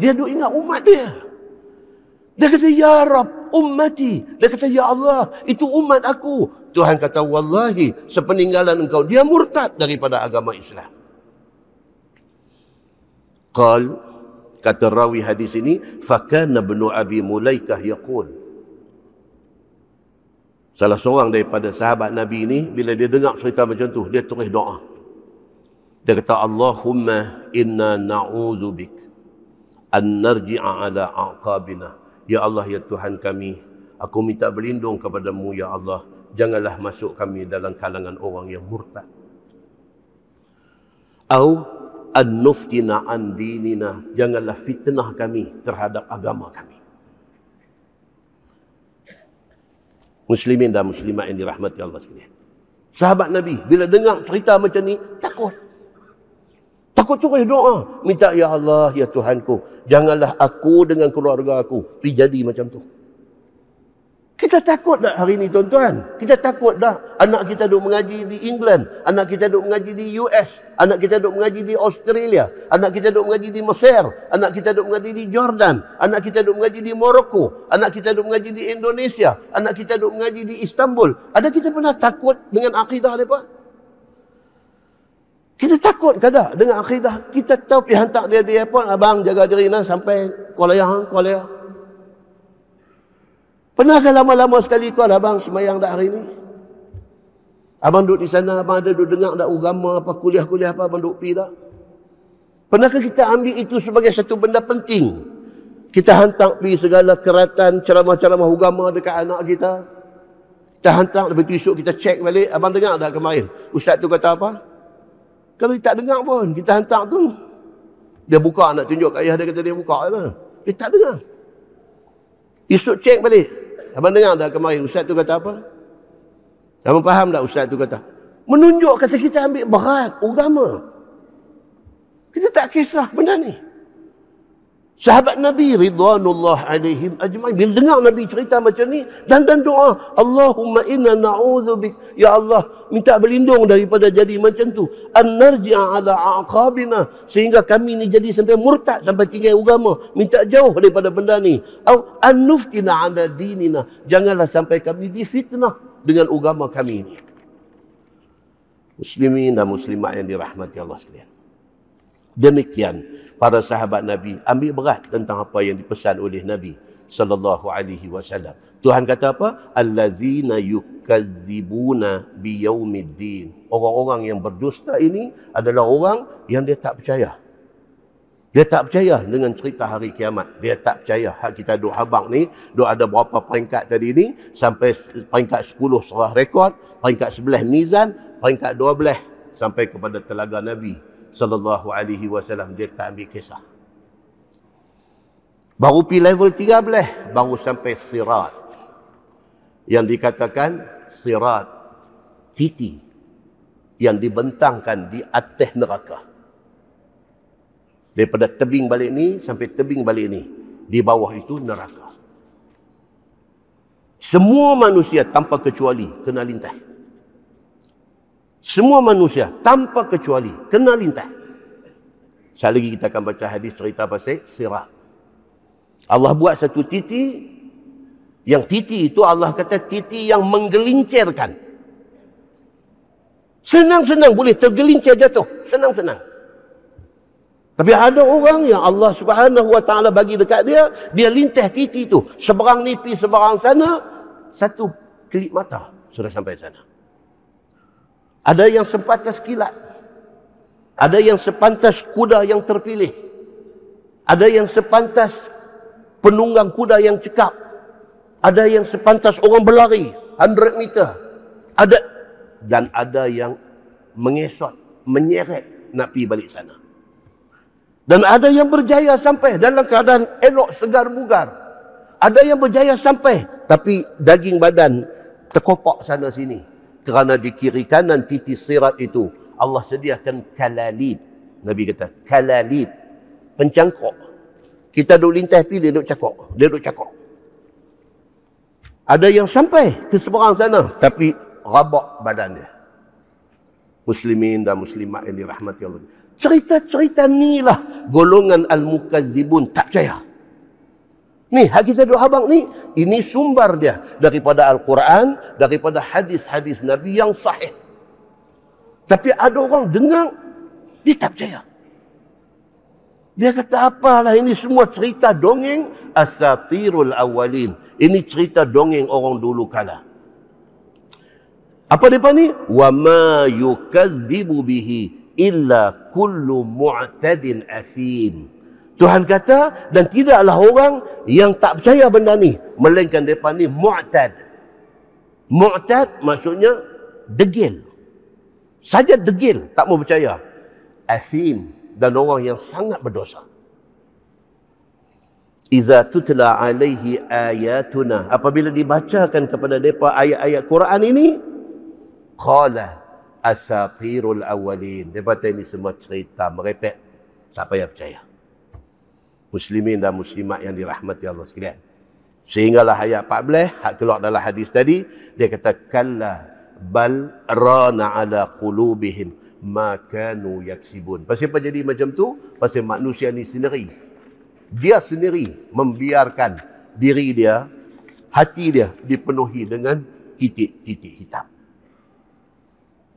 dia duk ingat umat dia. Dia kata, Ya Rab, ummati. Dia kata, Ya Allah, itu umat aku. Tuhan kata, Wallahi, sepeninggalan engkau, dia murtad daripada agama Islam. Qal, kata rawi hadis ini, Fakana bin Abi Mulaikah yaqul. Salah seorang daripada sahabat Nabi ini, bila dia dengar cerita macam tu, dia terus doa. Dia kata, Allahumma inna na'udhu an narji'a ala aqabina. Ya Allah, Ya Tuhan kami, aku minta berlindung kepadamu, Ya Allah. Janganlah masuk kami dalam kalangan orang yang murtad. Au an-nuftina an dinina. Janganlah fitnah kami terhadap agama kami. Muslimin dan muslimat yang dirahmati Allah sekalian. Sahabat Nabi, bila dengar cerita macam ni, takut. Aku terus doa. Ha. Minta, Ya Allah, Ya Tuhanku. Janganlah aku dengan keluarga aku. Pergi jadi macam tu. Kita takut tak hari ini tuan-tuan? Kita takut dah anak kita duduk mengaji di England. Anak kita duduk mengaji di US. Anak kita duduk mengaji di Australia. Anak kita duduk mengaji di Mesir. Anak kita duduk mengaji di Jordan. Anak kita duduk mengaji di Morocco. Anak kita duduk mengaji di Indonesia. Anak kita duduk mengaji di Istanbul. Ada kita pernah takut dengan akidah mereka? Ya, kita takut kadang dengan akidah. Kita tahu pergi hantar dia di airport. Abang jaga diri nah, sampai Kuala Yang, Kuala Pernahkah lama-lama sekali kau abang semayang dah hari ini? Abang duduk di sana, abang ada duduk dengar dah ugama apa, kuliah-kuliah apa, abang duduk pergi dah. Pernahkah kita ambil itu sebagai satu benda penting? Kita hantar pergi segala keratan ceramah-ceramah ugama dekat anak kita. Kita hantar, lebih tu esok kita cek balik. Abang dengar tak kemarin? Ustaz tu kata apa? Kalau dia tak dengar pun, kita hantar tu. Dia buka nak tunjuk kat ayah dia kata dia buka je lah. Dia tak dengar. Esok cek balik. Abang dengar dah kemarin ustaz tu kata apa? Abang faham tak ustaz tu kata? Menunjuk kata kita ambil berat agama. Kita tak kisah benda ni. Sahabat Nabi Ridwanullah alaihim ajma'in bila dengar Nabi cerita macam ni dan dan doa Allahumma inna bi ya Allah minta berlindung daripada jadi macam tu anarji'a ala aqabina sehingga kami ni jadi sampai murtad sampai tinggal agama minta jauh daripada benda ni au anuftina ala dinina janganlah sampai kami difitnah dengan agama kami ini muslimin dan muslimat yang dirahmati Allah sekalian Demikian para sahabat Nabi ambil berat tentang apa yang dipesan oleh Nabi sallallahu alaihi wasallam. Tuhan kata apa? Allazina yukadzibuna biyaumiddin. Orang-orang yang berdusta ini adalah orang yang dia tak percaya. Dia tak percaya dengan cerita hari kiamat. Dia tak percaya. Hak kita duk habang ni, duk ada berapa peringkat tadi ni sampai peringkat 10 serah rekod, peringkat 11 mizan, peringkat 12 sampai kepada telaga Nabi sallallahu alaihi wasallam dia tak ambil kisah baru pi level 13 baru sampai sirat yang dikatakan sirat titi yang dibentangkan di atas neraka daripada tebing balik ni sampai tebing balik ni di bawah itu neraka semua manusia tanpa kecuali kena lintas semua manusia tanpa kecuali kena lintah. Sekali lagi kita akan baca hadis cerita pasal sirat. Allah buat satu titi yang titi itu Allah kata titi yang menggelincirkan. Senang-senang boleh tergelincir jatuh. Senang-senang. Tapi ada orang yang Allah subhanahu wa ta'ala bagi dekat dia, dia lintah titi itu. Seberang nipi, seberang sana, satu kelip mata sudah sampai sana. Ada yang sepantas kilat. Ada yang sepantas kuda yang terpilih. Ada yang sepantas penunggang kuda yang cekap. Ada yang sepantas orang berlari 100 meter. Ada dan ada yang mengesot, menyeret nak pergi balik sana. Dan ada yang berjaya sampai dalam keadaan elok segar bugar. Ada yang berjaya sampai tapi daging badan terkopak sana sini kerana di kiri kanan titis sirat itu Allah sediakan kalalib Nabi kata kalalib pencangkok kita duduk lintah pilih dia duduk cakok dia duduk cakok ada yang sampai ke seberang sana tapi rabak badannya. muslimin dan muslimat yang dirahmati Allah cerita-cerita ni lah golongan al-mukazibun tak percaya Ni hak kita doa abang ni, ini sumber dia daripada Al-Quran, daripada hadis-hadis Nabi yang sahih. Tapi ada orang dengar, dia tak percaya. Dia kata apalah ini semua cerita dongeng asatirul awalin. Ini cerita dongeng orang dulu kala. Apa depan ni? Wa ma yukadzibu bihi illa kullu mu'tadin athim. Tuhan kata dan tidaklah orang yang tak percaya benda ni melainkan depan ni mu'tad. Mu'tad maksudnya degil. Saja degil tak mau percaya. Asim dan orang yang sangat berdosa. Iza tutla alaihi ayatuna. Apabila dibacakan kepada mereka ayat-ayat Quran ini. Qala asatirul awalin. Mereka kata ini semua cerita merepek. tak yang percaya? muslimin dan muslimat yang dirahmati Allah sekalian. Sehinggalah ayat 14, hak keluar dalam hadis tadi, dia kata, Kalla bal rana ala qulubihim makanu yaksibun. Pasal apa jadi macam tu? Pasal manusia ni sendiri. Dia sendiri membiarkan diri dia, hati dia dipenuhi dengan titik-titik hitam.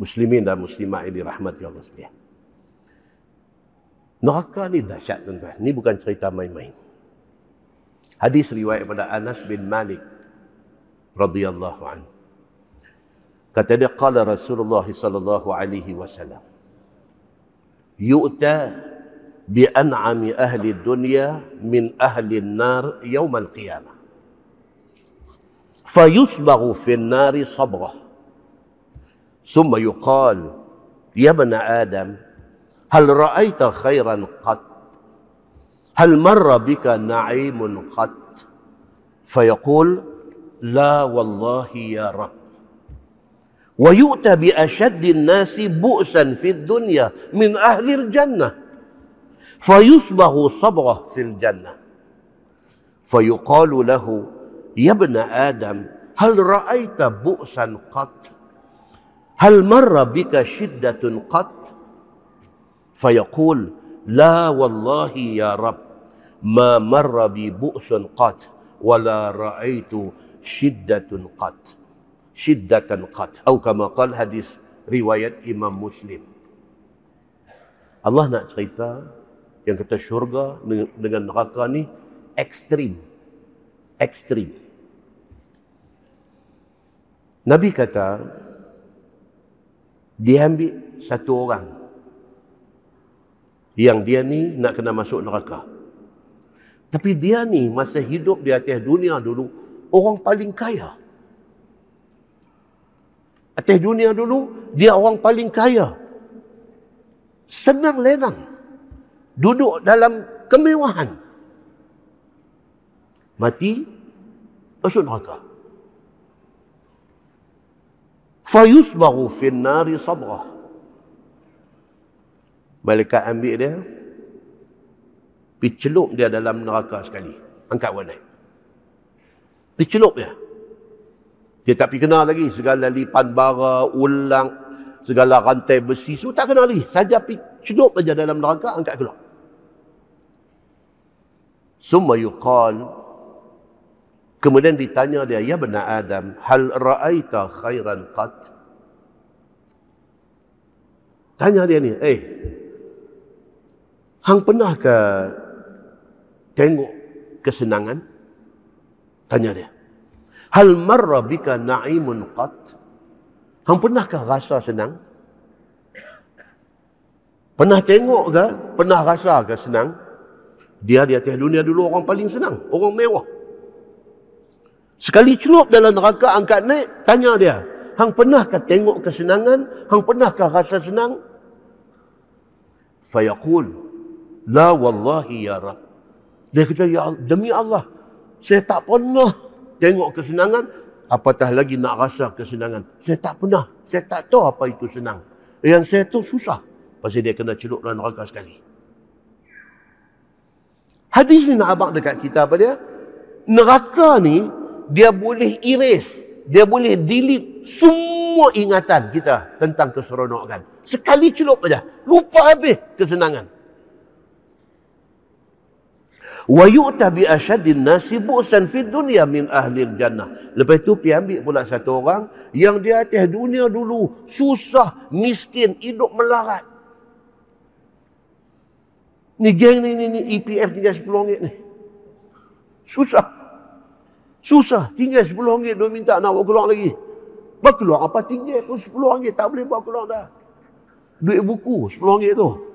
Muslimin dan muslimat yang dirahmati Allah sekalian. Neraka ni dahsyat tuan-tuan. Ni bukan cerita main-main. Hadis riwayat pada Anas bin Malik radhiyallahu an. Kata dia qala Rasulullah sallallahu alaihi wasallam yu'ta bi an'ami ahli dunya min ahli an-nar yawm al-qiyamah. Fayusbaghu fi an nar sabra. Summa yuqal ya bani Adam هل رأيت خيرا قط هل مر بك نعيم قط فيقول لا والله يا رب ويؤتى بأشد الناس بؤسا في الدنيا من أهل الجنة فيصبغ صبغه في الجنة فيقال له يا ابن آدم هل رأيت بؤسا قط هل مر بك شدة قط فيقول لا والله يا رب ما مر بي بؤس قط ولا رأيت شدة قط شدة قط atau kama قال hadis riwayat Imam Muslim. Allah nak cerita yang kata syurga dengan neraka ni ekstrim. Ekstrim. Nabi kata, diambil satu orang yang dia ni nak kena masuk neraka. Tapi dia ni masa hidup di atas dunia dulu, orang paling kaya. Atas dunia dulu, dia orang paling kaya. Senang lenang. Duduk dalam kemewahan. Mati, masuk neraka. Fayusbaru finnari sabrah. Malaikat ambil dia. Picelup dia dalam neraka sekali. Angkat warna. Picelup dia. Dia tak pergi kenal lagi. Segala lipan bara, ulang. Segala rantai besi. Semua tak kenal lagi. Saja picelup saja dalam neraka. Angkat keluar. Summa yuqal. Kemudian ditanya dia. Ya benar Adam. Hal ra'aita khairan qat. Tanya dia ni. Eh. Hey, Hang pernah ke tengok kesenangan? Tanya dia. Hal marra bika na'imun qat? Hang pernah ke rasa senang? Pernah tengok ke? Pernah rasa ke senang? Dia di atas dunia dulu orang paling senang. Orang mewah. Sekali celup dalam neraka angkat naik, tanya dia. Hang pernah ke tengok kesenangan? Hang pernah ke rasa senang? Fayaqul. La wallahi ya Rab. Dia kata, ya Allah, demi Allah, saya tak pernah tengok kesenangan, apatah lagi nak rasa kesenangan. Saya tak pernah, saya tak tahu apa itu senang. Yang saya tahu susah. Pasal dia kena celuk dalam neraka sekali. Hadis ni nak abang dekat kita apa dia? Neraka ni, dia boleh iris, dia boleh delete semua ingatan kita tentang keseronokan. Sekali celup saja, lupa habis kesenangan wa yu'ta bi ashadin nasi bu'san fid dunya min ahli jannah lepas tu pi ambil pula satu orang yang di atas dunia dulu susah miskin hidup melarat ni geng ni ni, ni EPF tinggal 10 ringgit ni susah susah tinggal 10 ringgit dia minta nak buat keluar lagi buat keluar apa tinggal Tu 10 ringgit tak boleh buat keluar dah duit buku 10 ringgit tu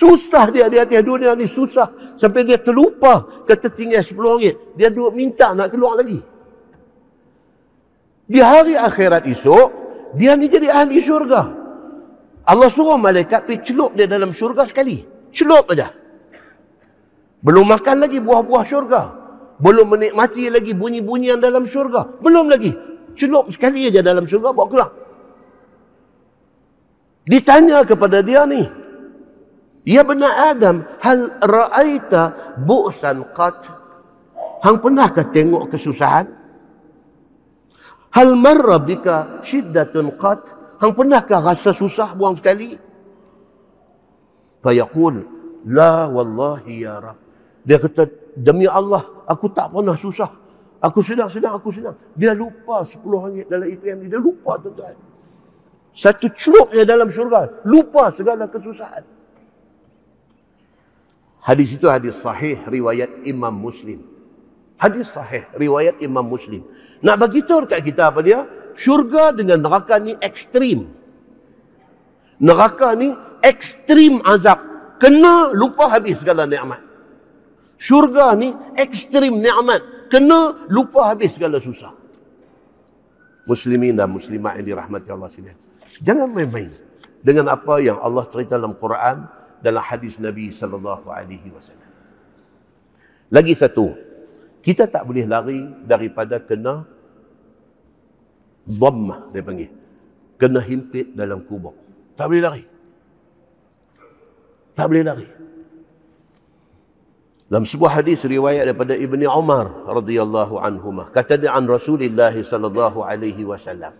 Susah dia di atas dunia ni susah sampai dia terlupa kata tinggal 10 ringgit. Dia duk minta nak keluar lagi. Di hari akhirat esok dia ni jadi ahli syurga. Allah suruh malaikat pergi celup dia dalam syurga sekali. Celup saja. Belum makan lagi buah-buah syurga. Belum menikmati lagi bunyi-bunyian dalam syurga. Belum lagi. Celup sekali aja dalam syurga, buat keluar. Ditanya kepada dia ni, Ya bena Adam, hal ra'aita bu'san qat? Hang pernah ke tengok kesusahan? Hal marra bika syiddatun qat? Hang pernah ke rasa susah buang sekali? Fa yaqul, la wallahi ya rab. Dia kata demi Allah, aku tak pernah susah. Aku senang, senang, aku senang. Dia lupa 10 ringgit dalam EPM ni. Dia lupa tuan-tuan. Satu celup dia dalam syurga. Lupa segala kesusahan. Hadis itu hadis sahih riwayat Imam Muslim. Hadis sahih riwayat Imam Muslim. Nak bagi tahu dekat kita apa dia? Syurga dengan neraka ni ekstrim. Neraka ni ekstrim azab. Kena lupa habis segala nikmat. Syurga ni ekstrim nikmat. Kena lupa habis segala susah. Muslimin dan muslimat yang dirahmati Allah sekalian. Jangan main-main dengan apa yang Allah cerita dalam Quran dalam hadis Nabi sallallahu alaihi wasallam. Lagi satu, kita tak boleh lari daripada kena dhamma dia panggil. Kena himpit dalam kubur. Tak boleh lari. Tak boleh lari. Dalam sebuah hadis riwayat daripada Ibni Umar radhiyallahu anhumah kata dia an Rasulillah sallallahu alaihi wasallam.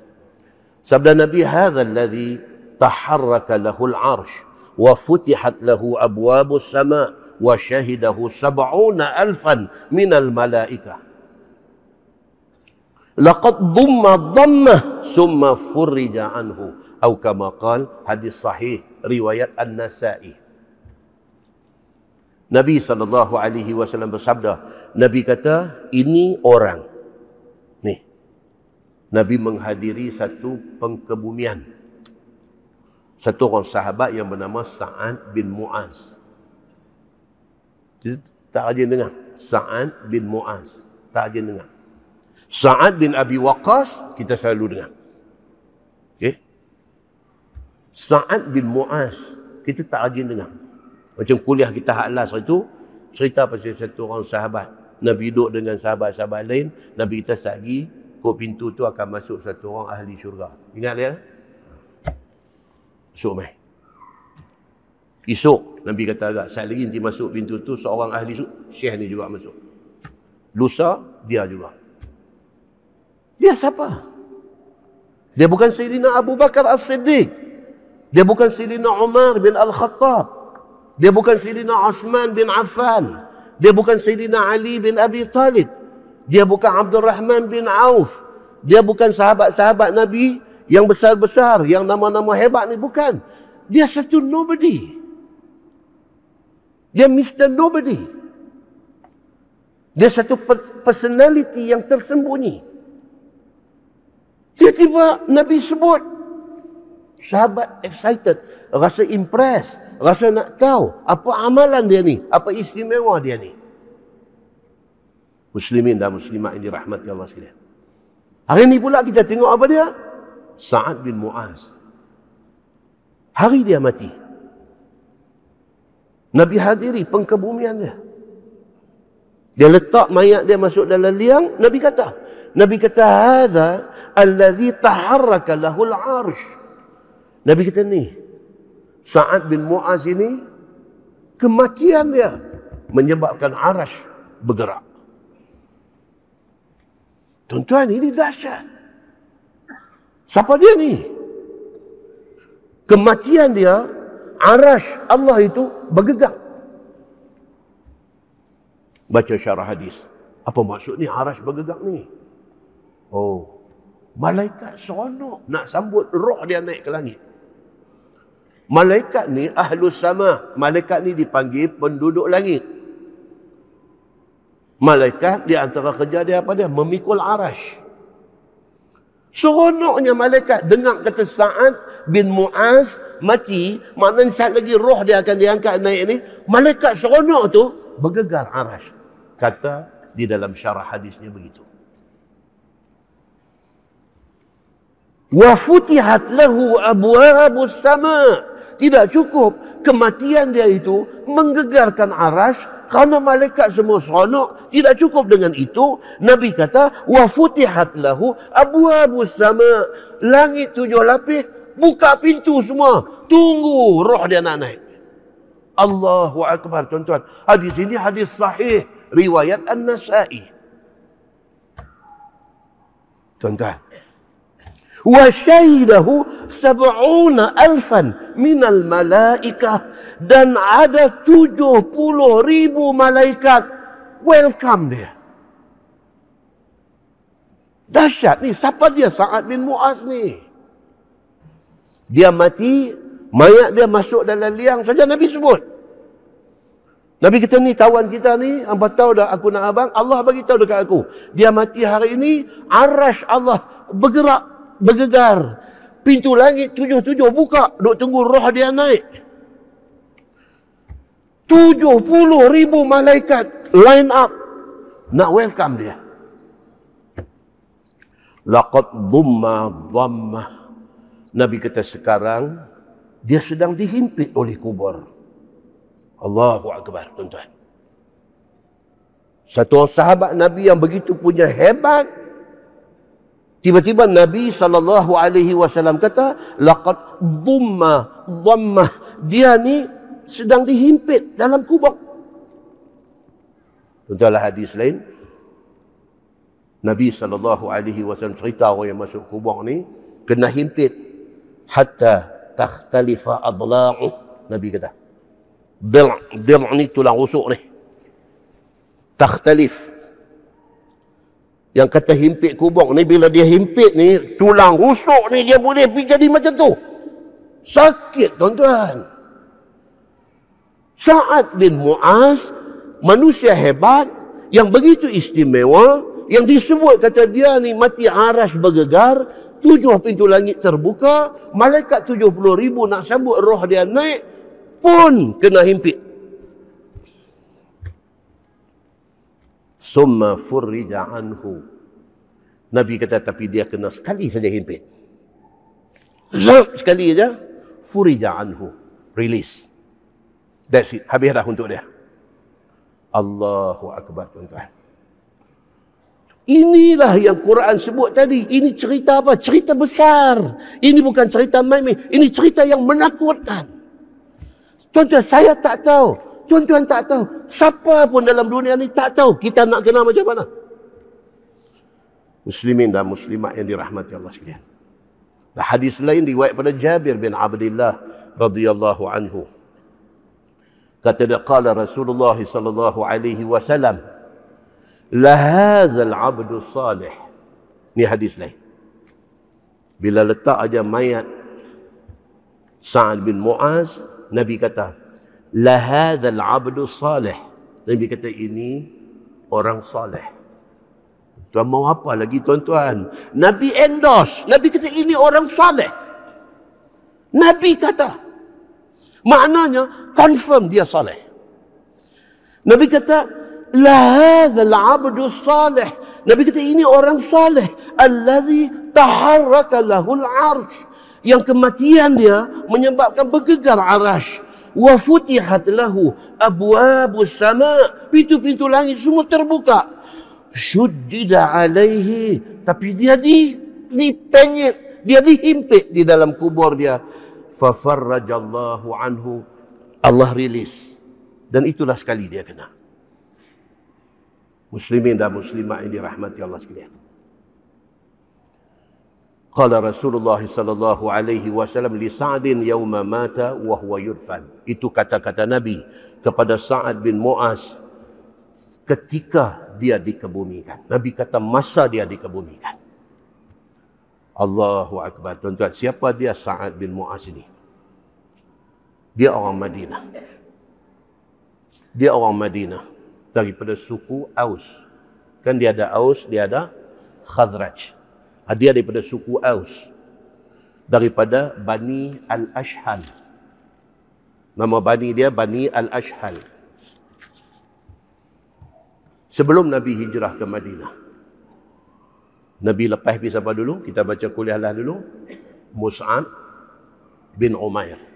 Sabda Nabi hadha alladhi taharraka lahu al-arsh وفتحت له أبواب السماء وشهده سبعون ألفا من الملائكة لقد ضم الضمة ثم فرج عنه أو كما قال حديث صحيح رواية النسائي Nabi sallallahu alaihi wasallam bersabda, Nabi kata, ini orang. Nih. Nabi menghadiri satu pengkebumian satu orang sahabat yang bernama Sa'ad bin Mu'az. kita tak rajin dengar. Sa'ad bin Mu'az. Tak rajin dengar. Sa'ad bin Abi Waqas, kita selalu dengar. Okay? Sa'ad bin Mu'az, kita tak rajin dengar. Macam kuliah kita haklas hari itu, cerita pasal satu orang sahabat. Nabi duduk dengan sahabat-sahabat lain, Nabi kita sagi, kok pintu tu akan masuk satu orang ahli syurga. Ingat dia? Ya? Masuk mai. Esok Nabi kata agak saya lagi nanti masuk pintu tu seorang ahli su- syekh ni juga masuk. Lusa dia juga. Dia siapa? Dia bukan Sayyidina Abu Bakar As-Siddiq. Dia bukan Sayyidina Umar bin Al-Khattab. Dia bukan Sayyidina Osman bin Affan. Dia bukan Sayyidina Ali bin Abi Talib. Dia bukan Abdul Rahman bin Auf. Dia bukan sahabat-sahabat Nabi yang besar-besar, yang nama-nama hebat ni bukan. Dia satu nobody. Dia Mr. Nobody. Dia satu personality yang tersembunyi. Tiba-tiba Nabi sebut. Sahabat excited. Rasa impressed. Rasa nak tahu apa amalan dia ni. Apa istimewa dia ni. Muslimin dan Muslimah ini rahmat Allah sekalian. Hari ni pula kita tengok apa dia? Sa'ad bin Mu'az. Hari dia mati. Nabi hadiri pengkebumian dia. Dia letak mayat dia masuk dalam liang. Nabi kata. Nabi kata, Hada alladhi taharraka lahul arsh. Nabi kata ni. Sa'ad bin Mu'az ini. Kematian dia. Menyebabkan arsh bergerak. Tuan-tuan ini dahsyat. Siapa dia ni? Kematian dia, aras Allah itu bergegak. Baca syarah hadis. Apa maksud ni aras bergegak ni? Oh, malaikat seronok nak sambut roh dia naik ke langit. Malaikat ni ahlus sama. Malaikat ni dipanggil penduduk langit. Malaikat di antara kerja dia apa dia? Memikul arash. Seronoknya malaikat dengar kata Sa'ad bin Mu'az mati. mana Maknanya saat lagi roh dia akan diangkat naik ni. Malaikat seronok tu bergegar arash. Kata di dalam syarah hadisnya begitu. Wa futihat lahu abwabu sama. Tidak cukup kematian dia itu menggegarkan arash kerana malaikat semua seronok tidak cukup dengan itu nabi kata wa futihat lahu abwaabus sama langit tujuh lapis buka pintu semua tunggu roh dia nak naik Allahu akbar tuan-tuan hadis ini hadis sahih riwayat an-nasai tuan-tuan wa syaidahu 70000 min al malaikah dan ada 70 ribu malaikat welcome dia. Dahsyat ni, siapa dia Sa'ad bin Mu'az ni? Dia mati, mayat dia masuk dalam liang saja Nabi sebut. Nabi kata ni, kawan kita ni, hamba tahu dah aku nak abang, Allah bagi tahu dekat aku. Dia mati hari ini, Aras Allah bergerak, bergegar. Pintu langit tujuh-tujuh buka, duk tunggu roh dia naik. 70 ribu malaikat line up nak welcome dia. Laqad dhumma dhamma. Nabi kata sekarang dia sedang dihimpit oleh kubur. Allahu akbar tuan-tuan. Satu orang sahabat Nabi yang begitu punya hebat tiba-tiba Nabi sallallahu alaihi wasallam kata laqad dhumma dhamma dia ni sedang dihimpit dalam kubur. Contohlah hadis lain. Nabi sallallahu alaihi wasallam cerita orang yang masuk kubur ni kena himpit hatta takhtalifa adla'u. Nabi kata. Dil' dil' ni tulang rusuk ni. Takhtalif. Yang kata himpit kubur ni bila dia himpit ni tulang rusuk ni dia boleh jadi macam tu. Sakit tuan-tuan. Sa'ad bin Mu'az manusia hebat yang begitu istimewa yang disebut kata dia ni mati aras bergegar tujuh pintu langit terbuka malaikat tujuh puluh ribu nak sambut roh dia naik pun kena himpit summa furrija anhu Nabi kata tapi dia kena sekali saja himpit zap sekali saja furrija anhu release That's it. Habis dah untuk dia. Allahu Akbar tuan-tuan. Inilah yang Quran sebut tadi. Ini cerita apa? Cerita besar. Ini bukan cerita main-main. Ini cerita yang menakutkan. Tuan-tuan, saya tak tahu. Tuan-tuan tak tahu. Siapa pun dalam dunia ini tak tahu kita nak kenal macam mana. Muslimin dan muslimat yang dirahmati Allah sekalian. Dan hadis lain diwayat pada Jabir bin Abdullah radhiyallahu anhu. Kata dia qala Rasulullah sallallahu alaihi wasallam la hazal abdu salih. Ni hadis lain. Bila letak aja mayat Sa'ad bin Mu'az, Nabi kata, la hadzal abdu salih. Nabi kata ini orang soleh. Tuan mau apa lagi tuan-tuan? Nabi endorse. Nabi kata ini orang soleh. Nabi kata. Maknanya confirm dia soleh. Nabi kata la hadzal abdu salih. Nabi kata ini orang soleh allazi taharraka lahul arsh yang kematian dia menyebabkan bergegar arash wa futihat lahu abwabu sama pintu-pintu langit semua terbuka syuddida alaihi tapi dia di dipenyet dia dihimpit di dalam kubur dia Fafarrajallahu anhu Allah rilis Dan itulah sekali dia kena Muslimin dan muslimah ini rahmati Allah sekalian Qala Rasulullah sallallahu alaihi wasallam li Sa'd yawma mata wa huwa yurfan. Itu kata-kata Nabi kepada Sa'ad bin Mu'az ketika dia dikebumikan. Nabi kata masa dia dikebumikan. Allahu Akbar. Tuan-tuan, siapa dia Sa'ad bin Mu'az ini? dia orang Madinah. Dia orang Madinah daripada suku Aus. Kan dia ada Aus, dia ada Khazraj. Ah, dia daripada suku Aus. Daripada Bani Al-Ashhal. Nama Bani dia Bani Al-Ashhal. Sebelum Nabi hijrah ke Madinah. Nabi lepas pergi siapa dulu? Kita baca kuliah lah dulu. Mus'ab bin Umair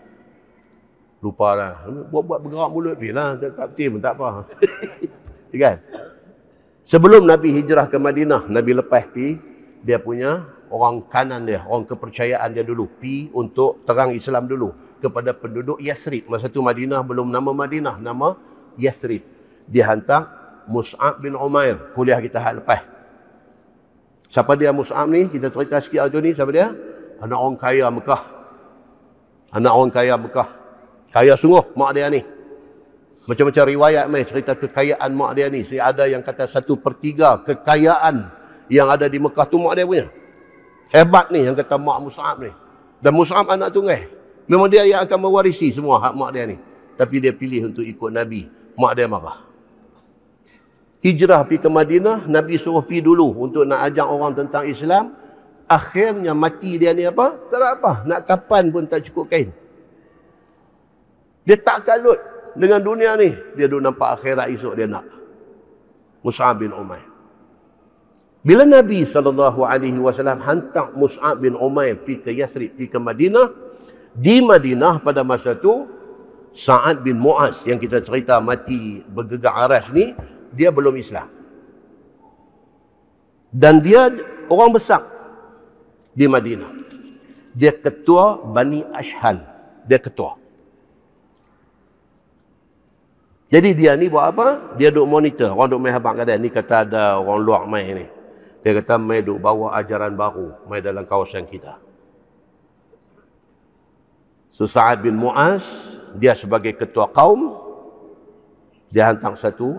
lupa lah. Buat-buat bergerak mulut, pergi lah. Tak, tak tim, tak apa. kan? Sebelum Nabi hijrah ke Madinah, Nabi lepas pi, dia punya orang kanan dia, orang kepercayaan dia dulu. Pi untuk terang Islam dulu kepada penduduk Yasrib. Masa tu Madinah belum nama Madinah, nama Yasrib. Dia hantar Mus'ab bin Umair, kuliah kita hal lepas. Siapa dia Mus'ab ni? Kita cerita sikit hari ni, siapa dia? Anak orang kaya Mekah. Anak orang kaya Mekah. Kaya sungguh mak dia ni. Macam-macam riwayat main cerita kekayaan mak dia ni. Si ada yang kata satu per tiga kekayaan yang ada di Mekah tu mak dia punya. Hebat ni yang kata mak Mus'ab ni. Dan Musaab anak tunggal. Memang dia yang akan mewarisi semua hak mak dia ni. Tapi dia pilih untuk ikut Nabi. Mak dia marah. Hijrah pergi ke Madinah. Nabi suruh pergi dulu untuk nak ajak orang tentang Islam. Akhirnya mati dia ni apa? Tak apa. Nak kapan pun tak cukup kain. Dia tak kalut dengan dunia ni. Dia duduk nampak akhirat esok dia nak. Mus'ab bin Umair. Bila Nabi SAW hantar Mus'ab bin Umair pergi ke Yasrib, pergi ke Madinah. Di Madinah pada masa tu, Sa'ad bin Mu'az yang kita cerita mati bergegar aras ni, dia belum Islam. Dan dia orang besar di Madinah. Dia ketua Bani Ashhal. Dia ketua. Jadi dia ni buat apa? Dia duk monitor. Orang duk main habang kata, ni kata ada orang luar main ni. Dia kata, main duk bawa ajaran baru. Main dalam kawasan kita. So, Sa'ad bin Mu'az, dia sebagai ketua kaum, dia hantar satu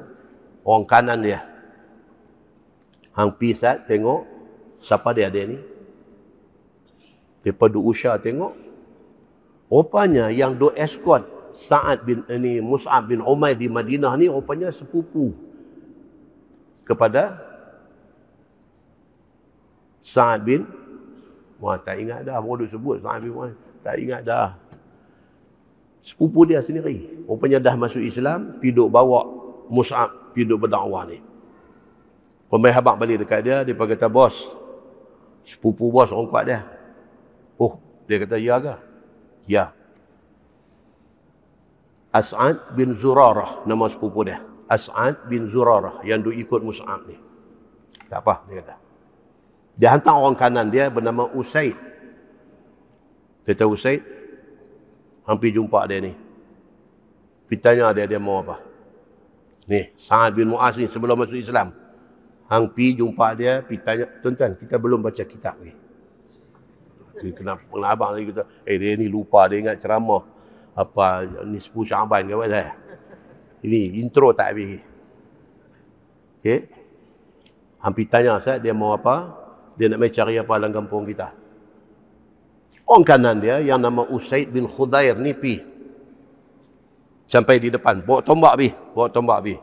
orang kanan dia. Hang pisat tengok, siapa dia ada ni? Dia perlu usah tengok. Rupanya yang duk escort Sa'ad bin ini eh, Mus'ab bin Umair di Madinah ni rupanya sepupu kepada Sa'ad bin Wah tak ingat dah baru duk sebut Sa'ad bin Umair tak ingat dah sepupu dia sendiri rupanya dah masuk Islam pi duk bawa Mus'ab pi duk berdakwah ni Pemain balik dekat dia, dia kata, bos, sepupu bos orang kuat dia. Oh, dia kata, ya ke? Ya. As'ad bin Zurarah nama sepupu dia. As'ad bin Zurarah yang duk ikut Mus'ab ni. Tak apa dia kata. Dia hantar orang kanan dia bernama Usaid. Kata Usaid hampir jumpa dia ni. Pitanya dia dia mau apa? Ni, Sa'ad bin Mu'az ni sebelum masuk Islam. Hang pi jumpa dia, pi tanya, tuan-tuan, kita belum baca kitab ni. kenapa pengabang lagi kita, eh dia ni lupa, dia ingat ceramah apa ni sepuh syaban ke pasal. Ini intro tak habis. Okey. Hampi tanya Ustaz dia mau apa? Dia nak mai cari apa dalam kampung kita. Orang kanan dia yang nama Usaid bin Khudair ni pi. Sampai di depan. Bawa tombak pi. Bawa tombak pi.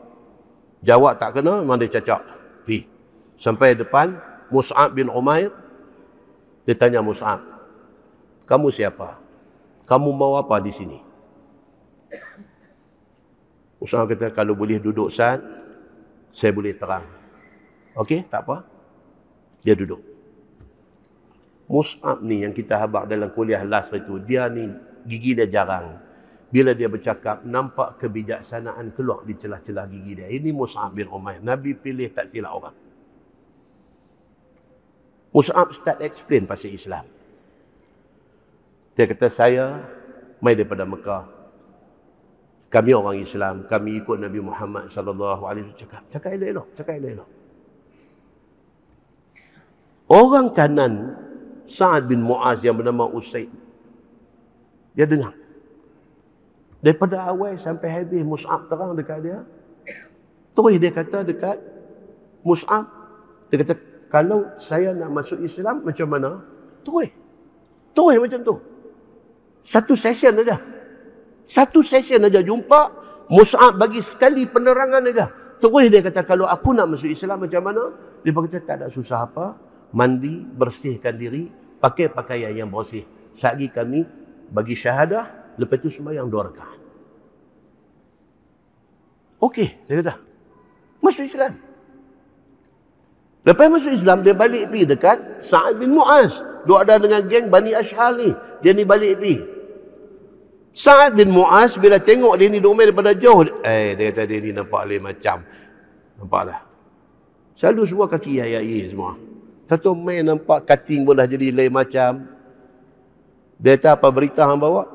Jawab tak kena, memang dia cacat. Pi. Sampai depan, Mus'ab bin Umair. Dia tanya Mus'ab. Kamu siapa? kamu mau apa di sini? Usaha kita kalau boleh duduk sat, saya boleh terang. Okey, tak apa. Dia duduk. Mus'ab ni yang kita habak dalam kuliah last itu, dia ni gigi dia jarang. Bila dia bercakap, nampak kebijaksanaan keluar di celah-celah gigi dia. Ini Mus'ab bin Umair. Nabi pilih tak silap orang. Mus'ab start explain pasal Islam. Dia kata, saya mai daripada Mekah. Kami orang Islam. Kami ikut Nabi Muhammad Sallallahu SAW. Cakap, cakap elok-elok. Cakap elok-elok. Orang kanan Sa'ad bin Mu'az yang bernama Usaid. Dia dengar. Daripada awal sampai habis Mus'ab terang dekat dia. Terus dia kata dekat Mus'ab. Dia kata, kalau saya nak masuk Islam macam mana? Terus. Terus macam tu. Satu session saja, Satu session saja jumpa Mus'ab bagi sekali penerangan saja. Terus dia kata kalau aku nak masuk Islam macam mana? Dia berkata tak ada susah apa. Mandi, bersihkan diri, pakai pakaian yang bersih. Sagi kami bagi syahadah, lepas itu semua yang dorka. Okey, dia kata. Masuk Islam. Lepas masuk Islam, dia balik pergi dekat Sa'ad bin Mu'az. Dia ada dengan geng Bani Ash'al ni. Dia ni balik pergi. Sa'ad bin Mu'az bila tengok dia ni duduk main daripada jauh. Eh, dia kata dia ni nampak lain macam. Nampaklah. Selalu semua kaki ayat ini semua. Satu main nampak cutting pun dah jadi lain macam. Dia kata apa berita yang bawa?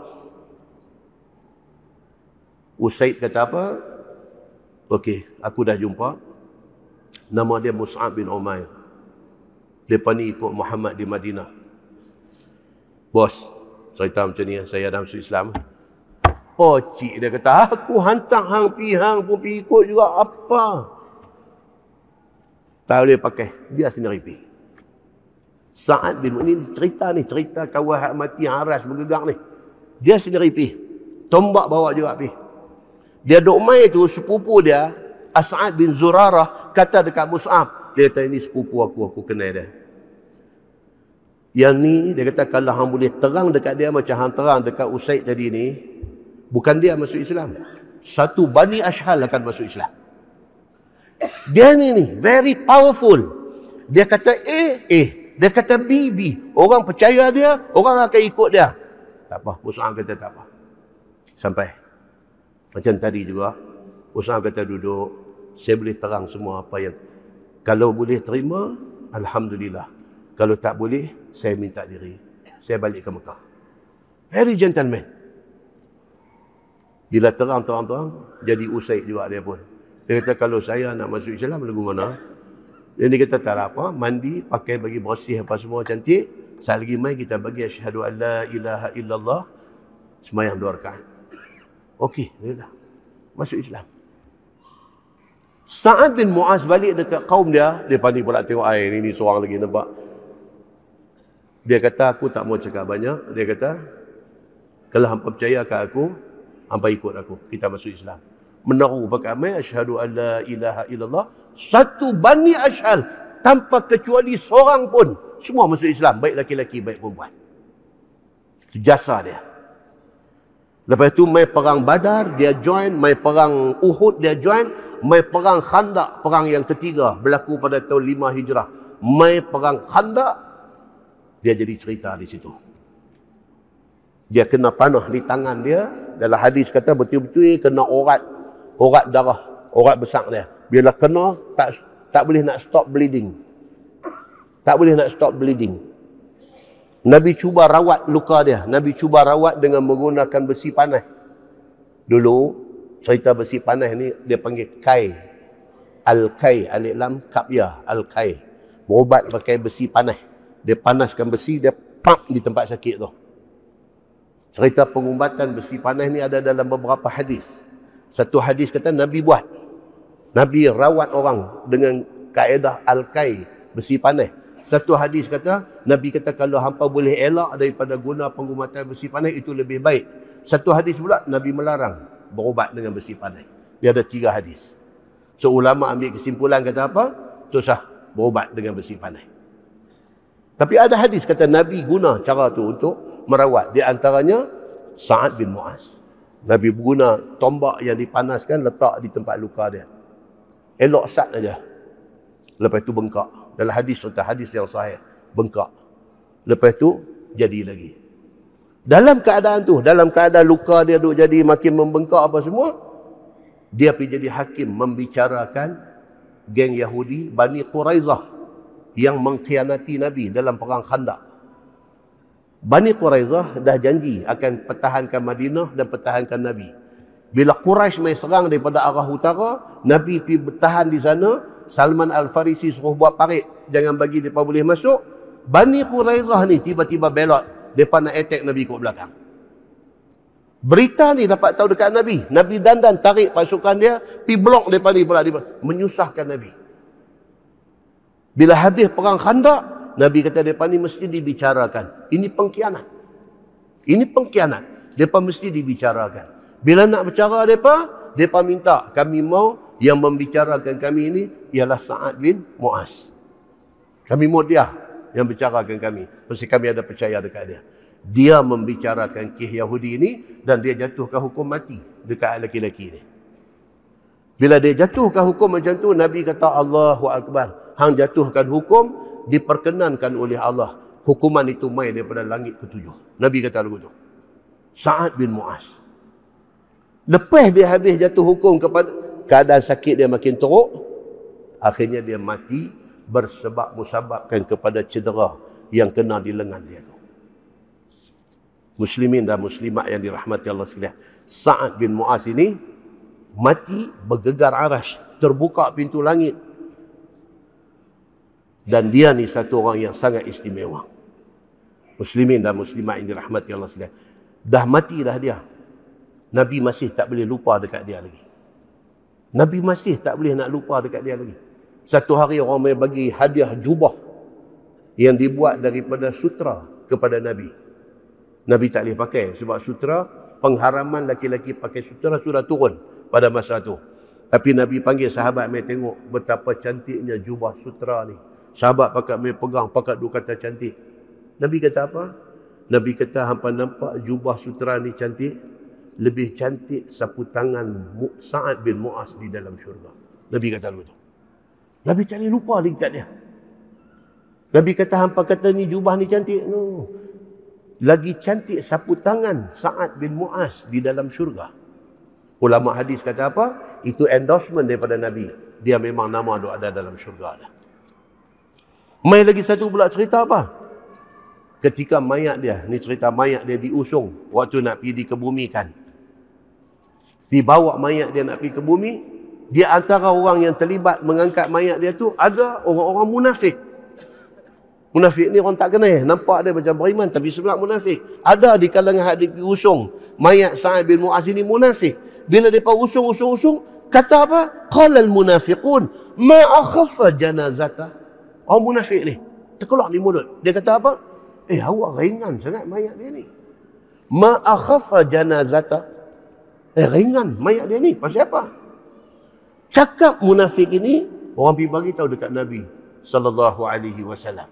Usaid kata apa? Okey, aku dah jumpa. Nama dia Mus'ab bin Umair. Dia ni ikut Muhammad di Madinah. Bos, cerita macam ni saya dalam suci Islam. Pocik oh, dia kata, aku hantar hang pi hang pun pi ikut juga apa. Tak boleh pakai, dia sendiri pi. Sa'ad bin ini cerita ni, cerita kawan hak mati haras bergegak ni. Dia sendiri pi. Tombak bawa juga pi. Dia dok mai tu sepupu dia, As'ad bin Zurarah kata dekat Mus'ab, dia kata ini sepupu aku, aku kenal dia. Yang ni dia kata kalau hang boleh terang dekat dia macam hang terang dekat Usaid tadi ni, bukan dia masuk Islam. Satu Bani ashal akan masuk Islam. Dia ni ni very powerful. Dia kata A, A. Dia kata B, B. Orang percaya dia, orang akan ikut dia. Tak apa, Musa'am kata tak apa. Sampai. Macam tadi juga, Musa'am kata duduk, saya boleh terang semua apa yang... Kalau boleh terima, Alhamdulillah. Kalau tak boleh, saya minta diri saya balik ke Mekah. Very gentleman. Bila terang-terang-terang, jadi usai juga dia pun. Dia kata, kalau saya nak masuk Islam, lagu mana? Dan dia kata, tak apa. Mandi, pakai bagi bersih apa semua cantik. Saat lagi main, kita bagi asyhadu an la ilaha illallah. Semayang dua rakaat. Okey, dia dah Masuk Islam. Sa'ad bin Mu'az balik dekat kaum dia. Dia pandi pula tengok air ni, ni seorang lagi nampak. Dia kata aku tak mau cakap banyak. Dia kata kalau hangpa percaya kat aku, hangpa ikut aku. Kita masuk Islam. Menaru berkamai asyhadu alla ilaha illallah. Satu bani asyhal tanpa kecuali seorang pun semua masuk Islam, baik laki-laki baik perempuan. Itu jasa dia. Lepas itu mai perang Badar dia join, mai perang Uhud dia join, mai perang Khandaq, perang yang ketiga berlaku pada tahun 5 Hijrah. Mai perang Khandaq dia jadi cerita di situ. Dia kena panah di tangan dia. Dalam hadis kata betul-betul kena orat. Orat darah. Orat besar dia. Bila kena, tak tak boleh nak stop bleeding. Tak boleh nak stop bleeding. Nabi cuba rawat luka dia. Nabi cuba rawat dengan menggunakan besi panah. Dulu, cerita besi panah ni dia panggil kai. Al-kai. Al-iklam kapya. Al-kai. Berubat pakai besi panah dia panaskan besi, dia pump di tempat sakit tu. Cerita pengubatan besi panas ni ada dalam beberapa hadis. Satu hadis kata Nabi buat. Nabi rawat orang dengan kaedah Al-Kai, besi panas. Satu hadis kata, Nabi kata kalau hampa boleh elak daripada guna pengumatan besi panas, itu lebih baik. Satu hadis pula, Nabi melarang berubat dengan besi panas. Dia ada tiga hadis. So, ulama ambil kesimpulan kata apa? Tersah sah, berubat dengan besi panas. Tapi ada hadis kata Nabi guna cara tu untuk merawat. Di antaranya Sa'ad bin Mu'az. Nabi guna tombak yang dipanaskan letak di tempat luka dia. Elok sat aja. Lepas tu bengkak. Dalam hadis contoh hadis yang sahih. Bengkak. Lepas tu jadi lagi. Dalam keadaan tu, dalam keadaan luka dia duk jadi makin membengkak apa semua, dia pergi jadi hakim membicarakan geng Yahudi Bani Quraizah yang mengkhianati Nabi dalam perang Khandaq. Bani Quraizah dah janji akan pertahankan Madinah dan pertahankan Nabi. Bila Quraish mai serang daripada arah utara, Nabi pi bertahan di sana, Salman Al-Farisi suruh buat parit, jangan bagi depa boleh masuk. Bani Quraizah ni tiba-tiba belot, depa nak attack Nabi ke belakang. Berita ni dapat tahu dekat Nabi. Nabi dandan tarik pasukan dia, pi blok depan ni pula, menyusahkan Nabi. Bila habis perang khandak, Nabi kata mereka ni mesti dibicarakan. Ini pengkhianat. Ini pengkhianat. Mereka mesti dibicarakan. Bila nak bicara mereka, mereka minta kami mau yang membicarakan kami ini ialah Sa'ad bin Mu'az. Kami mau dia yang bicarakan kami. Mesti kami ada percaya dekat dia. Dia membicarakan kih Yahudi ini dan dia jatuhkan hukum mati dekat lelaki-lelaki ini. Bila dia jatuhkan hukum macam tu, Nabi kata Allahu Akbar hang jatuhkan hukum diperkenankan oleh Allah hukuman itu mai daripada langit ketujuh nabi kata lagu tu Sa'ad bin Mu'az lepas dia habis jatuh hukum kepada keadaan sakit dia makin teruk akhirnya dia mati bersebab musabakkan kepada cedera yang kena di lengan dia tu muslimin dan muslimat yang dirahmati Allah sekalian Sa'ad bin Mu'az ini mati bergegar arash terbuka pintu langit dan dia ni satu orang yang sangat istimewa. Muslimin dan Muslimah ini dirahmati Allah sekalian. Dah mati dah dia. Nabi masih tak boleh lupa dekat dia lagi. Nabi masih tak boleh nak lupa dekat dia lagi. Satu hari orang mai bagi hadiah jubah yang dibuat daripada sutra kepada Nabi. Nabi tak boleh pakai sebab sutra pengharaman laki-laki pakai sutra sudah turun pada masa itu. Tapi Nabi panggil sahabat mai tengok betapa cantiknya jubah sutra ni. Sahabat pakat main pegang, pakat dua kata cantik. Nabi kata apa? Nabi kata, hampa nampak jubah sutera ni cantik. Lebih cantik sapu tangan Sa'ad bin Mu'az di dalam syurga. Nabi kata begitu. Nabi cari lupa lagi dia. Nabi kata, hampa kata ni jubah ni cantik. No. Lagi cantik sapu tangan Sa'ad bin Mu'az di dalam syurga. Ulama hadis kata apa? Itu endorsement daripada Nabi. Dia memang nama ada dalam syurga dah. Mai lagi satu pula cerita apa? Ketika mayat dia, ni cerita mayat dia diusung waktu nak pergi dikebumikan. Dibawa mayat dia nak pergi ke bumi, di antara orang yang terlibat mengangkat mayat dia tu ada orang-orang munafik. Munafik ni orang tak kenal. Nampak dia macam beriman tapi sebenarnya munafik. Ada di kalangan hati usung. Mayat Sa'ad bin Mu'az ni munafik. Bila dia usung-usung-usung, kata apa? Qalal munafiqun ma akhafa janazatah. Orang munafik ni. Terkeluar di mulut. Dia kata apa? Eh awak ringan sangat mayat dia ni. Ma akhafa janazata. Eh ringan mayat dia ni. Pasal apa? Cakap munafik ini orang pergi bagi tahu dekat Nabi sallallahu alaihi wasallam.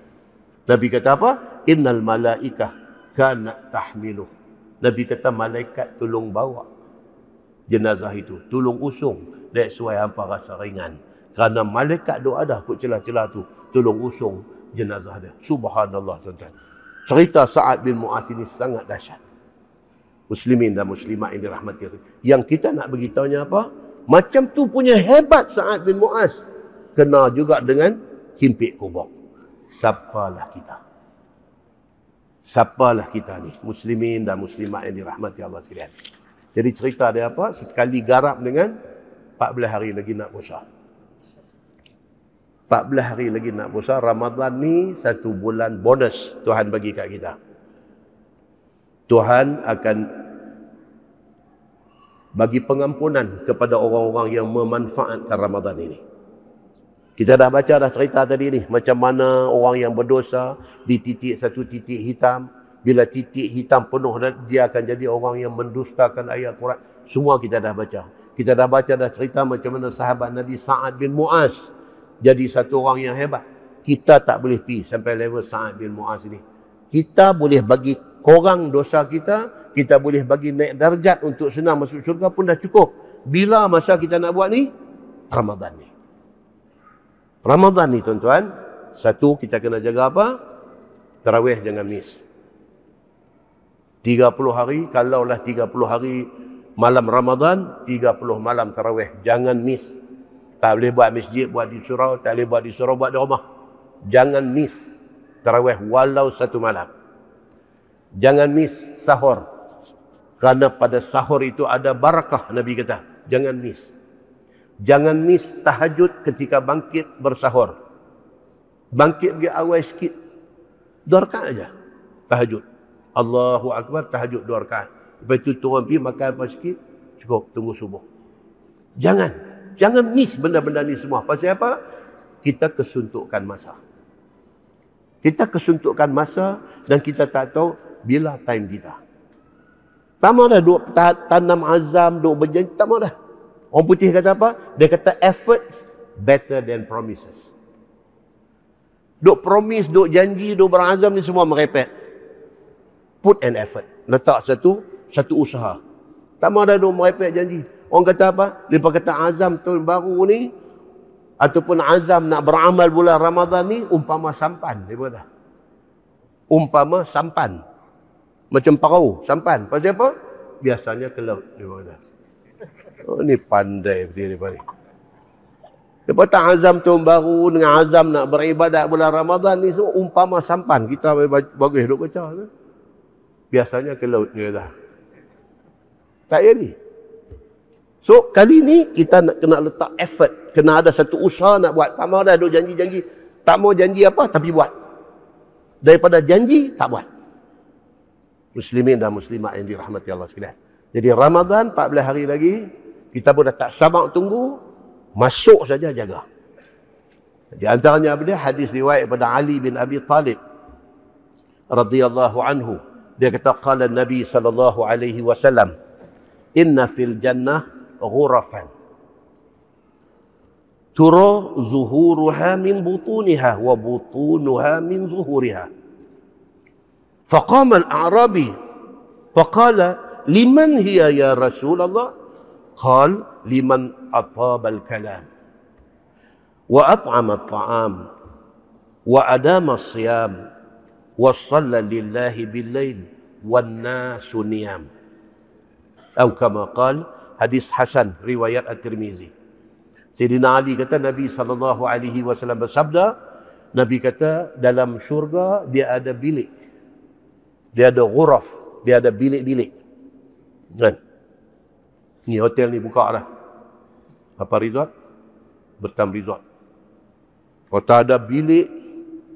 Nabi kata apa? Innal malaikah kana tahmilu. Nabi kata malaikat tolong bawa jenazah itu. Tolong usung. That's why hampa rasa ringan. Kerana malaikat doa dah kot celah-celah tu tolong usung jenazah dia. Subhanallah tuan-tuan. Cerita Sa'ad bin Mu'az ini sangat dahsyat. Muslimin dan muslimat yang dirahmati Yang kita nak beritahunya apa? Macam tu punya hebat Sa'ad bin Mu'az. Kena juga dengan himpit kubur. Siapalah kita? Siapalah kita ni? Muslimin dan muslimat yang dirahmati Allah sekalian. Jadi cerita dia apa? Sekali garap dengan 14 hari lagi nak bosah. 14 hari lagi nak puasa. Ramadan ni satu bulan bonus Tuhan bagi kat kita. Tuhan akan bagi pengampunan kepada orang-orang yang memanfaatkan Ramadan ini. Kita dah baca dah cerita tadi ni macam mana orang yang berdosa di titik satu titik hitam bila titik hitam penuh dan dia akan jadi orang yang mendustakan ayat Quran. Semua kita dah baca. Kita dah baca dah cerita macam mana sahabat Nabi Sa'ad bin Mu'az jadi satu orang yang hebat. Kita tak boleh pi sampai level Sa'ad bin Mu'az ni. Kita boleh bagi korang dosa kita, kita boleh bagi naik darjat untuk senang masuk syurga pun dah cukup. Bila masa kita nak buat ni? ramadhan ni. ramadhan ni tuan-tuan, satu kita kena jaga apa? Terawih jangan miss. 30 hari, kalaulah 30 hari malam Ramadan, 30 malam terawih jangan miss. Tak boleh buat masjid, buat di surau, tak boleh buat di surau, buat di rumah. Jangan miss terawih walau satu malam. Jangan miss sahur. Kerana pada sahur itu ada barakah, Nabi kata. Jangan miss. Jangan miss tahajud ketika bangkit bersahur. Bangkit pergi awal sikit. Dua rakan saja. Tahajud. Allahu Akbar, tahajud dua rakan. Lepas itu turun pergi makan apa sikit. Cukup, tunggu subuh. Jangan. Jangan miss benda-benda ni semua. Pasal apa? Kita kesuntukkan masa. Kita kesuntukkan masa dan kita tak tahu bila time kita. Tama dah duk tanam azam, duk berjanji, tama dah. Orang putih kata apa? Dia kata efforts better than promises. Duk promise, duk janji, duk berazam ni semua merepet. Put an effort. Letak satu, satu usaha. tak Tama dah duk merepet janji. Orang kata apa? Lepas kata azam tahun baru ni ataupun azam nak beramal bulan Ramadan ni umpama sampan dia kata. Umpama sampan. Macam perahu, sampan. Pasal apa? Biasanya ke laut dia kata. Oh ni pandai betul dia ni. Lepas tak azam tahun baru dengan azam nak beribadat bulan Ramadan ni semua umpama sampan. Kita bagus duduk baca. Biasanya ke laut dia kata. Tak jadi. Ya, So kali ni kita nak kena letak effort. Kena ada satu usaha nak buat. Tak mahu dah duk janji-janji. Tak mahu janji apa tapi buat. Daripada janji tak buat. Muslimin dan muslimat yang dirahmati Allah sekalian. Jadi Ramadan 14 hari lagi. Kita pun dah tak sabar tunggu. Masuk saja jaga. Di antaranya apa dia? Hadis riwayat daripada Ali bin Abi Talib. radhiyallahu anhu. Dia kata, Kala Nabi saw. Inna fil jannah غرفا ترى ظهورها من بطونها وبطونها من ظهورها فقام الاعرابي فقال لمن هي يا رسول الله قال لمن اطاب الكلام واطعم الطعام وادام الصيام وصلى لله بالليل والناس نيام او كما قال hadis hasan riwayat at-Tirmizi. Sayyidina Ali kata Nabi sallallahu alaihi wasallam bersabda, Nabi kata dalam syurga dia ada bilik. Dia ada ghuraf, dia ada bilik-bilik. Kan? Ni hotel ni buka lah. Apa resort? Bertam resort. Kalau tak ada bilik,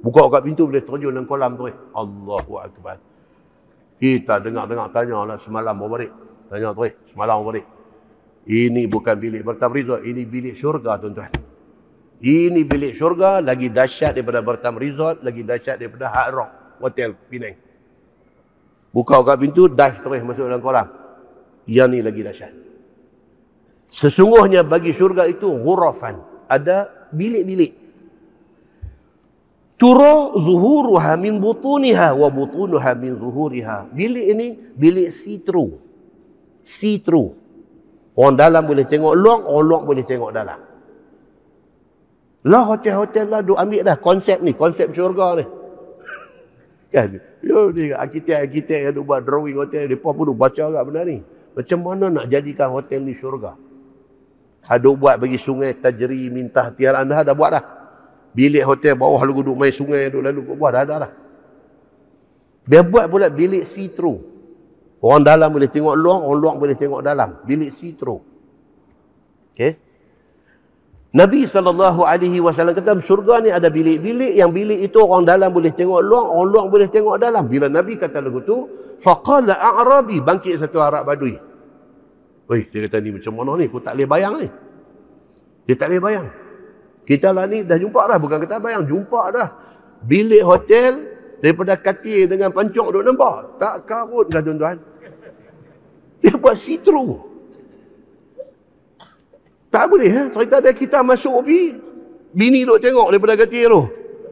buka kat pintu boleh terjun dalam kolam tu. Eh. Allahu Akbar. Kita dengar-dengar tanya lah semalam berbalik. Tanya tu, eh. semalam berbalik. Ini bukan bilik Bertam rizal, ini bilik syurga tuan-tuan. Ini bilik syurga lagi dahsyat daripada Bertam rizal, lagi dahsyat daripada Hard Rock Hotel Penang. Buka kat pintu, dive terus masuk dalam kolam. Yang ni lagi dahsyat. Sesungguhnya bagi syurga itu hurafan. Ada bilik-bilik. Tura zuhuruha min butuniha wa butunuha min zuhuriha. Bilik ini bilik see-through. See-through. Orang dalam boleh tengok luang, orang luang boleh tengok dalam. Lah hotel-hotel lah, duk ambil dah konsep ni, konsep syurga ni. Kan? Yo ni arkitek-arkitek yang duk buat drawing hotel, depa pun duk baca agak benda ni. Macam mana nak jadikan hotel ni syurga? Haduk buat bagi sungai tajri mintah tiar anda dah buat dah. Bilik hotel bawah lu duk main sungai duk lalu kau buat dah ada dah. Dia buat pula bilik see through. Orang dalam boleh tengok luar, orang luar boleh tengok dalam. Bilik sitro. Okay. Nabi saw. alaihi wasallam kata surga ni ada bilik-bilik yang bilik itu orang dalam boleh tengok luar, orang luar boleh tengok dalam. Bila Nabi kata lagu tu, faqala a'rabi bangkit satu Arab Badui. Oi, dia kata ni macam mana ni? Aku tak boleh bayang ni. Dia tak boleh bayang. Kita lah ni dah jumpa dah, bukan kita bayang, jumpa dah. Bilik hotel daripada kaki dengan pancuk duk nampak. Tak karut dah tuan-tuan. Dia buat sitru. Tak boleh eh? Cerita dia kita masuk OB. Bini duk tengok daripada gati tu.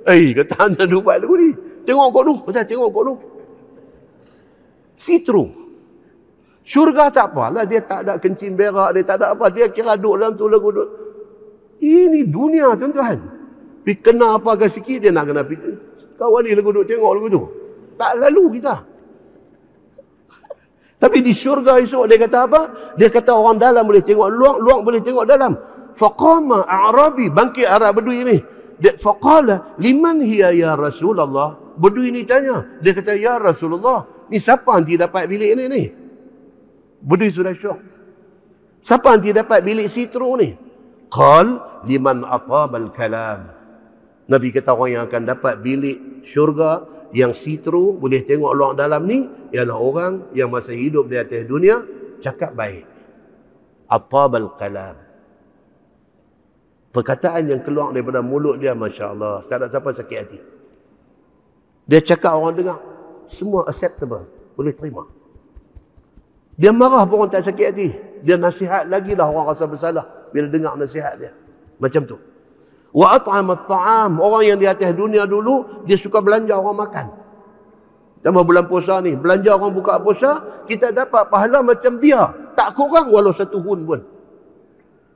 Eh, kata anda buat lagu ni. Tengok kau tu. Kata tengok kau tu. Sitru. Syurga tak apa lah. Dia tak ada kencing berak. Dia tak ada apa. Dia kira duk dalam tu lagu duk. Ini dunia tuan-tuan. Pergi kena apa ke sikit dia nak kena pergi. Kawan ni lagu duk tengok lagu tu. Tak lalu kita. Tapi di syurga esok dia kata apa? Dia kata orang dalam boleh tengok luang, luang boleh tengok dalam. Faqama Arabi, bangkit Arab Bedui ni. Dia faqala, liman hiya ya Rasulullah? Bedui ni tanya. Dia kata, ya Rasulullah, ni siapa nanti dapat bilik ni ni? Bedui sudah syok. Siapa nanti dapat bilik sitro ni? Qal liman atabal kalam. Nabi kata orang yang akan dapat bilik syurga, yang sitru boleh tengok luar dalam ni ialah orang yang masa hidup di atas dunia cakap baik atabal kalam perkataan yang keluar daripada mulut dia masya-Allah tak ada siapa sakit hati dia cakap orang dengar semua acceptable boleh terima dia marah pun orang tak sakit hati dia nasihat lagi lah orang rasa bersalah bila dengar nasihat dia macam tu wa at'ama at'am orang yang di atas dunia dulu dia suka belanja orang makan tambah bulan puasa ni belanja orang buka puasa kita dapat pahala macam dia tak kurang walau satu hun pun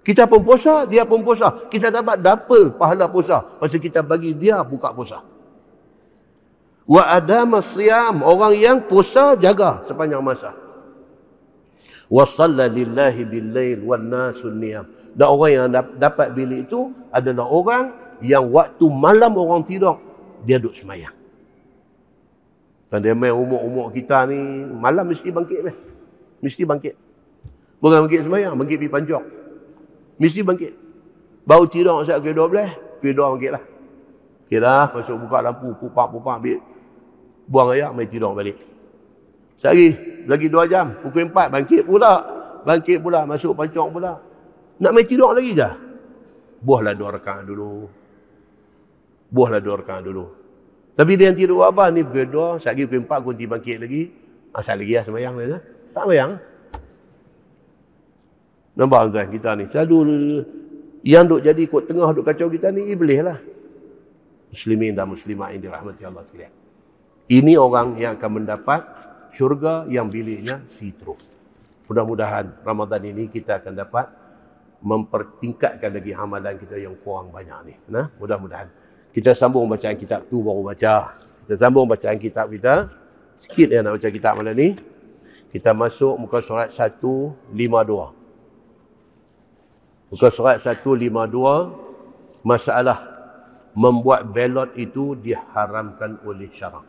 kita pun puasa dia pun puasa kita dapat double pahala puasa pasal kita bagi dia buka puasa wa adama siam orang yang puasa jaga sepanjang masa wasalla lillahi bil wan nasu niyam dan orang yang dapat bilik itu adalah orang yang waktu malam orang tidur dia duduk semayang dan dia main umur-umur kita ni malam mesti bangkit meh mesti bangkit bukan bangkit semayang bangkit pi panjok. mesti bangkit baru tidur saat ke 12 pi doa bangkitlah kira masuk buka lampu pupak-pupak ambil buang ayam, main tidur balik Sehari lagi dua jam. Pukul empat bangkit pula. Bangkit pula masuk pancok pula. Nak main tidur lagi dah. Buahlah dua rekan dulu. Buahlah dua rekan dulu. Tapi dia nanti dua apa ni pukul dua. Sehari pukul empat kunti bangkit lagi. Asal ah, lagi lah semayang. Lah. Eh. Tak bayang. Nampak tuan kita ni. Selalu yang duk jadi kot tengah duk kacau kita ni iblis lah. Muslimin dan Muslimah yang dirahmati Allah sekalian. Ini orang yang akan mendapat syurga yang biliknya sitruh. Mudah-mudahan Ramadan ini kita akan dapat mempertingkatkan lagi amalan kita yang kurang banyak ni. Nah, mudah-mudahan. Kita sambung bacaan kitab tu baru baca. Kita sambung bacaan kitab kita. Sikit yang nak baca kitab malam ni. Kita masuk muka surat 152. Muka surat 152. Masalah membuat belot itu diharamkan oleh syarak.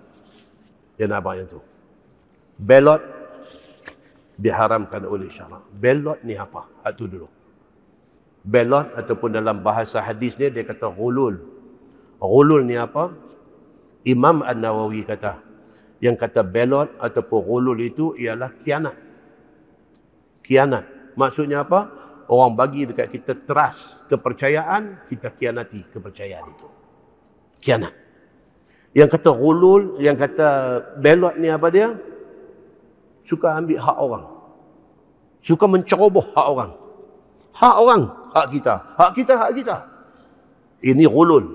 Yang apa yang tu. 152. Belot diharamkan oleh syarak. Belot ni apa? Atu dulu. Belot ataupun dalam bahasa hadis ni dia kata gulul. Gulul ni apa? Imam An-Nawawi kata yang kata belot ataupun gulul itu ialah kianat. Kianat. Maksudnya apa? Orang bagi dekat kita teras kepercayaan, kita kianati kepercayaan itu. Kianat. Yang kata gulul, yang kata belot ni apa dia? suka ambil hak orang. Suka menceroboh hak orang. Hak orang, hak kita. Hak kita, hak kita. Ini rulun.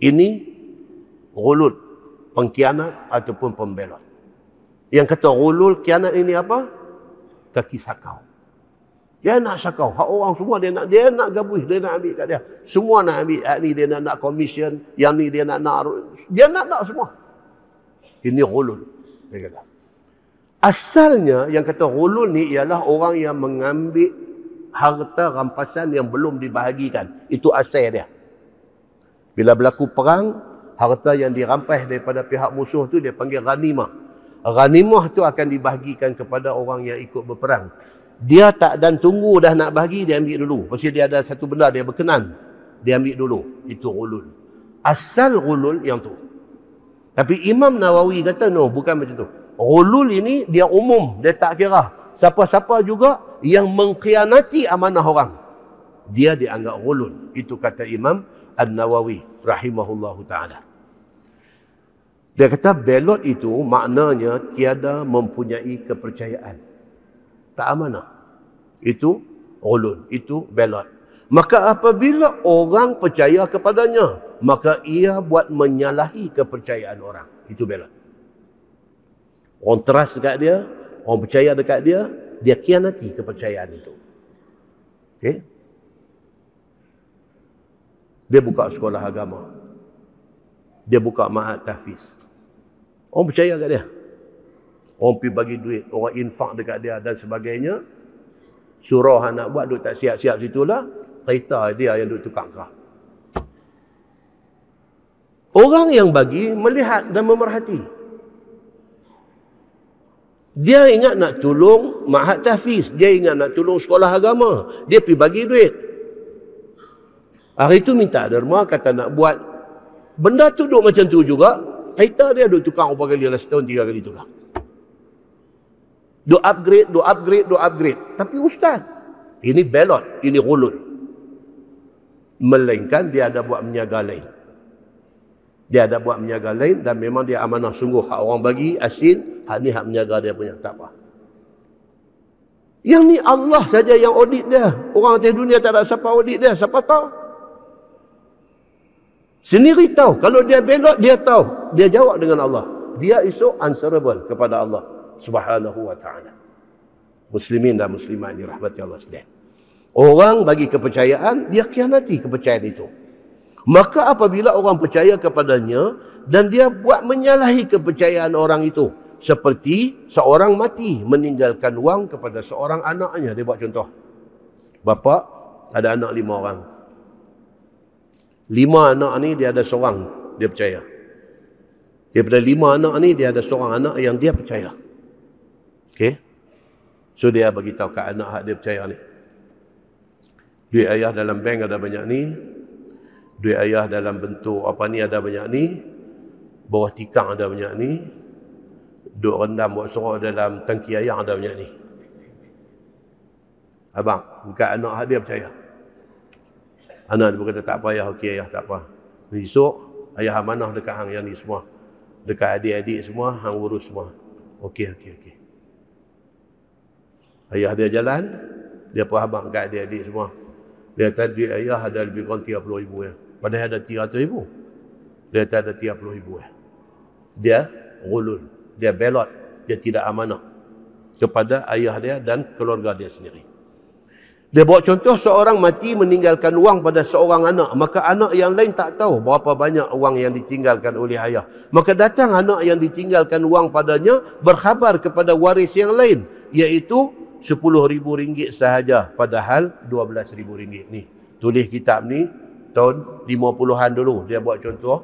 Ini rulun. Pengkianat ataupun pembelot. Yang kata rulul, kianat ini apa? Kaki sakau. Dia nak sakau. Hak orang semua dia nak dia nak gabui, dia nak ambil kat dia. Semua nak ambil. Yang ni dia nak nak komisen, yang ni dia nak nak dia nak nak semua. Ini rulun. Dia kata. Asalnya yang kata hulul ni ialah orang yang mengambil harta rampasan yang belum dibahagikan. Itu asal dia. Bila berlaku perang, harta yang dirampas daripada pihak musuh tu dia panggil ghanimah. Ghanimah tu akan dibahagikan kepada orang yang ikut berperang. Dia tak dan tunggu dah nak bahagi, dia ambil dulu. Pasti dia ada satu benda dia berkenan. Dia ambil dulu. Itu hulul. Asal hulul yang tu. Tapi Imam Nawawi kata, no, bukan macam tu. Rulul ini dia umum, dia tak kira. Siapa-siapa juga yang mengkhianati amanah orang. Dia dianggap rulul. Itu kata Imam An-Nawawi rahimahullahu ta'ala. Dia kata belot itu maknanya tiada mempunyai kepercayaan. Tak amanah. Itu rulun. Itu belot. Maka apabila orang percaya kepadanya, maka ia buat menyalahi kepercayaan orang. Itu belot. Orang trust dekat dia, orang percaya dekat dia, dia kian kianati kepercayaan itu. Okay? Dia buka sekolah agama. Dia buka mahat Tafiz. Orang percaya dekat dia. Orang pergi bagi duit, orang infak dekat dia dan sebagainya. Surah nak buat, duit tak siap-siap situlah. Kereta dia yang duit tukang kerah. Orang yang bagi melihat dan memerhati. Dia ingat nak tolong mahat Tafiz, Dia ingat nak tolong sekolah agama. Dia pergi bagi duit. Hari tu minta derma, kata nak buat. Benda tu duduk macam tu juga. Kaitan dia duduk tukang berapa kali lah setahun, tiga kali tu lah. Duk upgrade, duk upgrade, duk upgrade. Tapi ustaz, ini belot, ini rulun. Melainkan dia ada buat meniaga lain dia ada buat menjaga lain dan memang dia amanah sungguh hak orang bagi asin hak ni hak menjaga dia punya tak apa yang ni Allah saja yang audit dia orang di dunia tak ada siapa audit dia siapa tahu sendiri tahu kalau dia belok dia tahu dia jawab dengan Allah dia isu answerable kepada Allah subhanahu wa ta'ala muslimin dan Muslimah ini rahmati Allah sekalian orang bagi kepercayaan dia khianati kepercayaan itu Maka apabila orang percaya kepadanya dan dia buat menyalahi kepercayaan orang itu. Seperti seorang mati meninggalkan wang kepada seorang anaknya. Dia buat contoh. Bapa ada anak lima orang. Lima anak ni dia ada seorang dia percaya. Daripada lima anak ni dia ada seorang anak yang dia percaya. Okay, So dia bagi tahu kat anak hak dia percaya ni. Duit ayah dalam bank ada banyak ni, duit ayah dalam bentuk apa ni ada banyak ni bawah tikang ada banyak ni duk rendam buat surau dalam tangki ayah ada banyak ni abang bukan anak dia percaya anak dia berkata tak apa ayah okey ayah tak apa Besok ayah amanah dekat hang yang ni semua dekat adik-adik semua hang urus semua okey okey okey ayah dia jalan dia pun abang kat adik-adik semua dia kata duit ayah ada lebih kurang 30 ribu ya. Padahal ada 300 ibu, Dia tak ada 30 ribu. Dia rulun. Eh. Dia belot. Dia tidak amanah. Kepada ayah dia dan keluarga dia sendiri. Dia buat contoh seorang mati meninggalkan wang pada seorang anak. Maka anak yang lain tak tahu berapa banyak wang yang ditinggalkan oleh ayah. Maka datang anak yang ditinggalkan wang padanya berkhabar kepada waris yang lain. Iaitu RM10,000 sahaja padahal RM12,000 ni. Tulis kitab ni tahun lima puluhan dulu dia buat contoh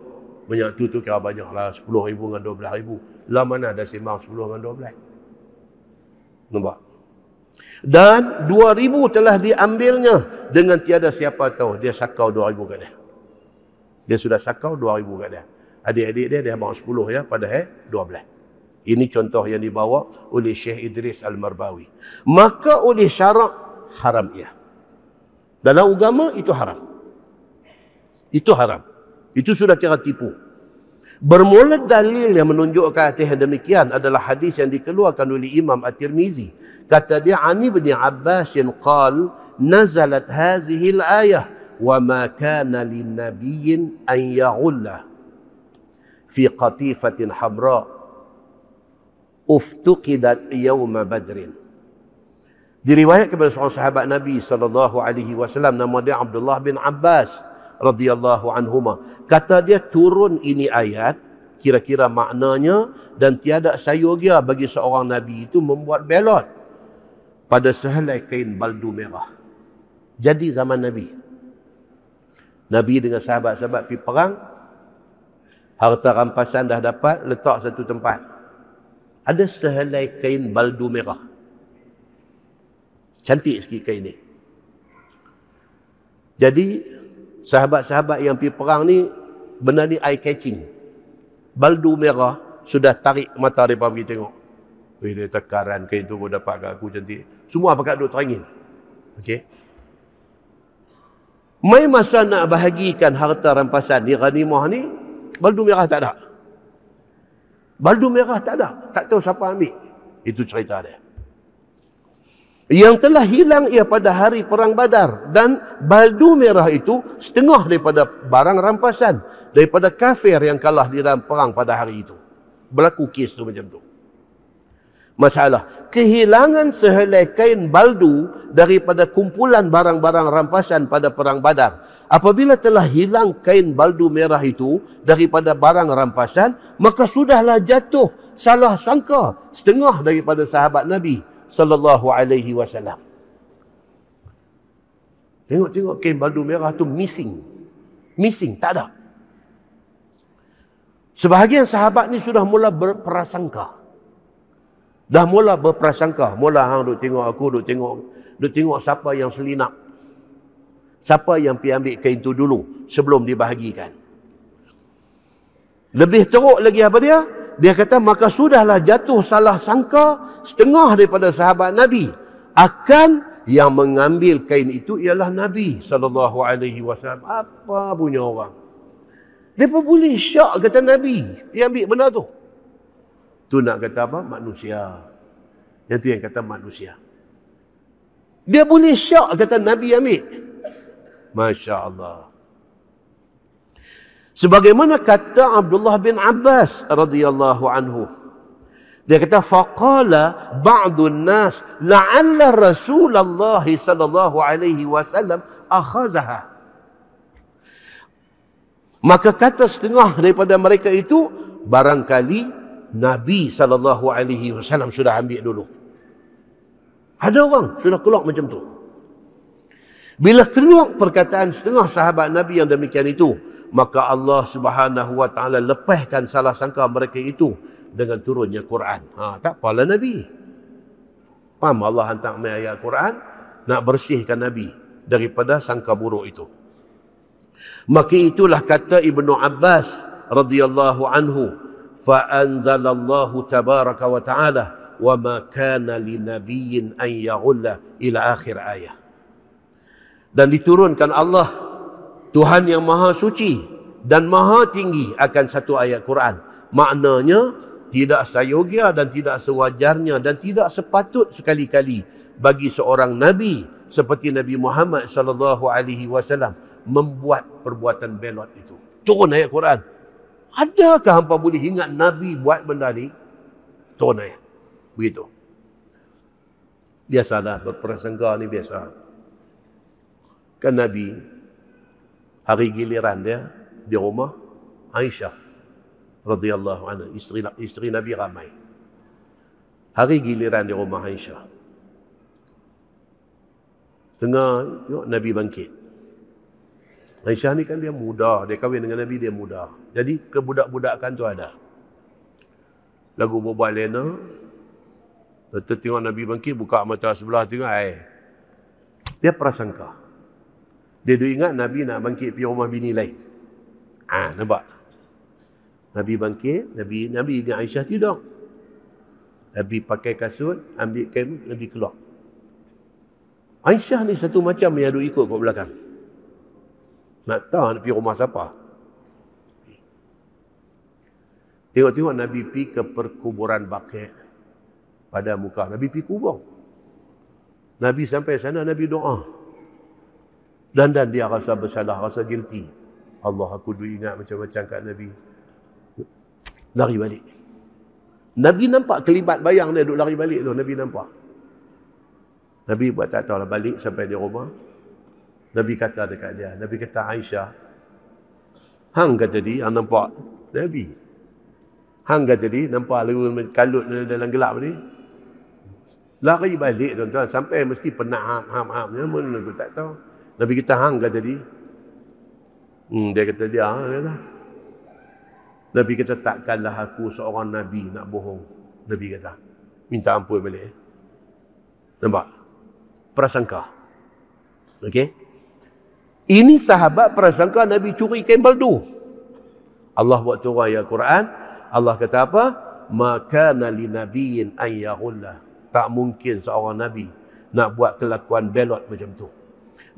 banyak tu tu kira banyaklah 10 ribu dengan belah ribu lah mana ada sembang 10 dengan belah nampak dan dua ribu telah diambilnya dengan tiada siapa tahu dia sakau dua ribu kat dia dia sudah sakau dua ribu kat dia adik-adik dia dia bawa sepuluh ya pada eh, dua belah ini contoh yang dibawa oleh Syekh Idris Al-Marbawi maka oleh syarak haram ia dalam agama itu haram itu haram. Itu sudah kira tipu. Bermula dalil yang menunjukkan hati yang demikian adalah hadis yang dikeluarkan oleh Imam At-Tirmizi. Kata dia, Ani bin Abbas yang qal, Nazalat hazihil ayah, Wa ma kana lin nabiyin an ya'ulla Fi qatifatin hamra Uftuqidat yawma badrin Diriwayat kepada seorang sahabat Nabi Wasallam Nama dia Abdullah bin Abbas radhiyallahu anhuma kata dia turun ini ayat kira-kira maknanya dan tiada sayogia bagi seorang nabi itu membuat belot pada sehelai kain baldu merah jadi zaman nabi nabi dengan sahabat-sahabat pergi perang harta rampasan dah dapat letak satu tempat ada sehelai kain baldu merah cantik sikit kain ni jadi sahabat-sahabat yang pergi perang ni benar ni eye catching baldu merah sudah tarik mata mereka pergi tengok Wih, dia tekaran ke itu pun dapat kat aku cantik. Semua pakat duduk terangin. Okey. Mai masa nak bahagikan harta rampasan ni, Ghanimah ni, baldu merah tak ada. Baldu merah tak ada. Tak tahu siapa ambil. Itu cerita dia yang telah hilang ia pada hari perang badar dan baldu merah itu setengah daripada barang rampasan daripada kafir yang kalah di dalam perang pada hari itu berlaku kes tu macam tu masalah kehilangan sehelai kain baldu daripada kumpulan barang-barang rampasan pada perang badar apabila telah hilang kain baldu merah itu daripada barang rampasan maka sudahlah jatuh salah sangka setengah daripada sahabat nabi sallallahu alaihi wasallam. Tengok-tengok kain baldu merah tu missing. Missing, tak ada. Sebahagian sahabat ni sudah mula berprasangka. Dah mula berprasangka. Mula hang duk tengok aku, duk tengok duk tengok siapa yang selinap. Siapa yang pi ambil kain tu dulu sebelum dibahagikan. Lebih teruk lagi apa dia? dia kata maka sudahlah jatuh salah sangka setengah daripada sahabat Nabi akan yang mengambil kain itu ialah Nabi sallallahu alaihi wasallam. Apa punya orang? Depa boleh syak kata Nabi dia ambil benda tu. Tu nak kata apa? Manusia. Yang tu yang kata manusia. Dia boleh syak kata Nabi ambil. Masya-Allah. Sebagaimana kata Abdullah bin Abbas radhiyallahu anhu. Dia kata faqala ba'dun nas la'alla Rasulullah sallallahu alaihi wasallam akhazaha. Maka kata setengah daripada mereka itu barangkali Nabi sallallahu alaihi wasallam sudah ambil dulu. Ada orang sudah keluar macam tu. Bila keluar perkataan setengah sahabat Nabi yang demikian itu, maka Allah Subhanahu wa taala lepaskan salah sangka mereka itu dengan turunnya Quran. Ha, tak apalah Nabi. Faham Allah hantar mai ayat Quran nak bersihkan Nabi daripada sangka buruk itu. Maka itulah kata Ibnu Abbas radhiyallahu anhu fa anzalallahu tabaraka wa taala wa ma kana linabiyyin an yaghulla ila akhir ayat. Dan diturunkan Allah Tuhan yang maha suci dan maha tinggi akan satu ayat Quran. Maknanya tidak sayogia dan tidak sewajarnya dan tidak sepatut sekali-kali bagi seorang nabi seperti Nabi Muhammad sallallahu alaihi wasallam membuat perbuatan belot itu. Turun ayat Quran. Adakah hampa boleh ingat nabi buat benda ni? Turun ayat. Begitu. Biasalah berprasangka ni biasa. Kan nabi hari giliran dia di rumah Aisyah radhiyallahu anha isteri isteri Nabi ramai hari giliran di rumah Aisyah tengah tengok Nabi bangkit Aisyah ni kan dia muda dia kahwin dengan Nabi dia muda jadi kebudak-budakan tu ada lagu berbual lena tu Nabi bangkit buka mata sebelah tengok eh dia prasangka dia duk ingat Nabi nak bangkit pergi rumah bini lain. Ha, nampak? Nabi bangkit, Nabi Nabi dengan Aisyah tidur. Nabi pakai kasut, ambil kain, Nabi keluar. Aisyah ni satu macam yang duk ikut kat belakang. Nak tahu nak pergi rumah siapa. Tengok-tengok Nabi pi ke perkuburan Baqi' pada muka. Nabi pi kubur. Nabi sampai sana, Nabi doa. Dan dan dia rasa bersalah, rasa guilty. Allah aku dulu ingat macam-macam kat Nabi. Lari balik. Nabi nampak kelibat bayang dia duduk lari balik tu. Nabi nampak. Nabi buat tak tahu lah balik sampai di rumah. Nabi kata dekat dia. Nabi kata Aisyah. Hang kata dia yang nampak Nabi. Hang kata dia nampak lagu kalut dalam gelap ni. Lari balik tuan-tuan. Sampai mesti penat ham-ham-ham. ni Mana aku tak tahu. Nabi kita hang kata dia. Hmm, dia kata dia hang ah, kata. Nabi kata takkanlah aku seorang Nabi nak bohong. Nabi kata. Minta ampun balik. Eh. Nampak? Prasangka. Okey? Ini sahabat prasangka Nabi curi kain baldu. Allah buat turun ayat Quran. Allah kata apa? Maka nali nabiin ayahullah. Tak mungkin seorang Nabi nak buat kelakuan belot macam tu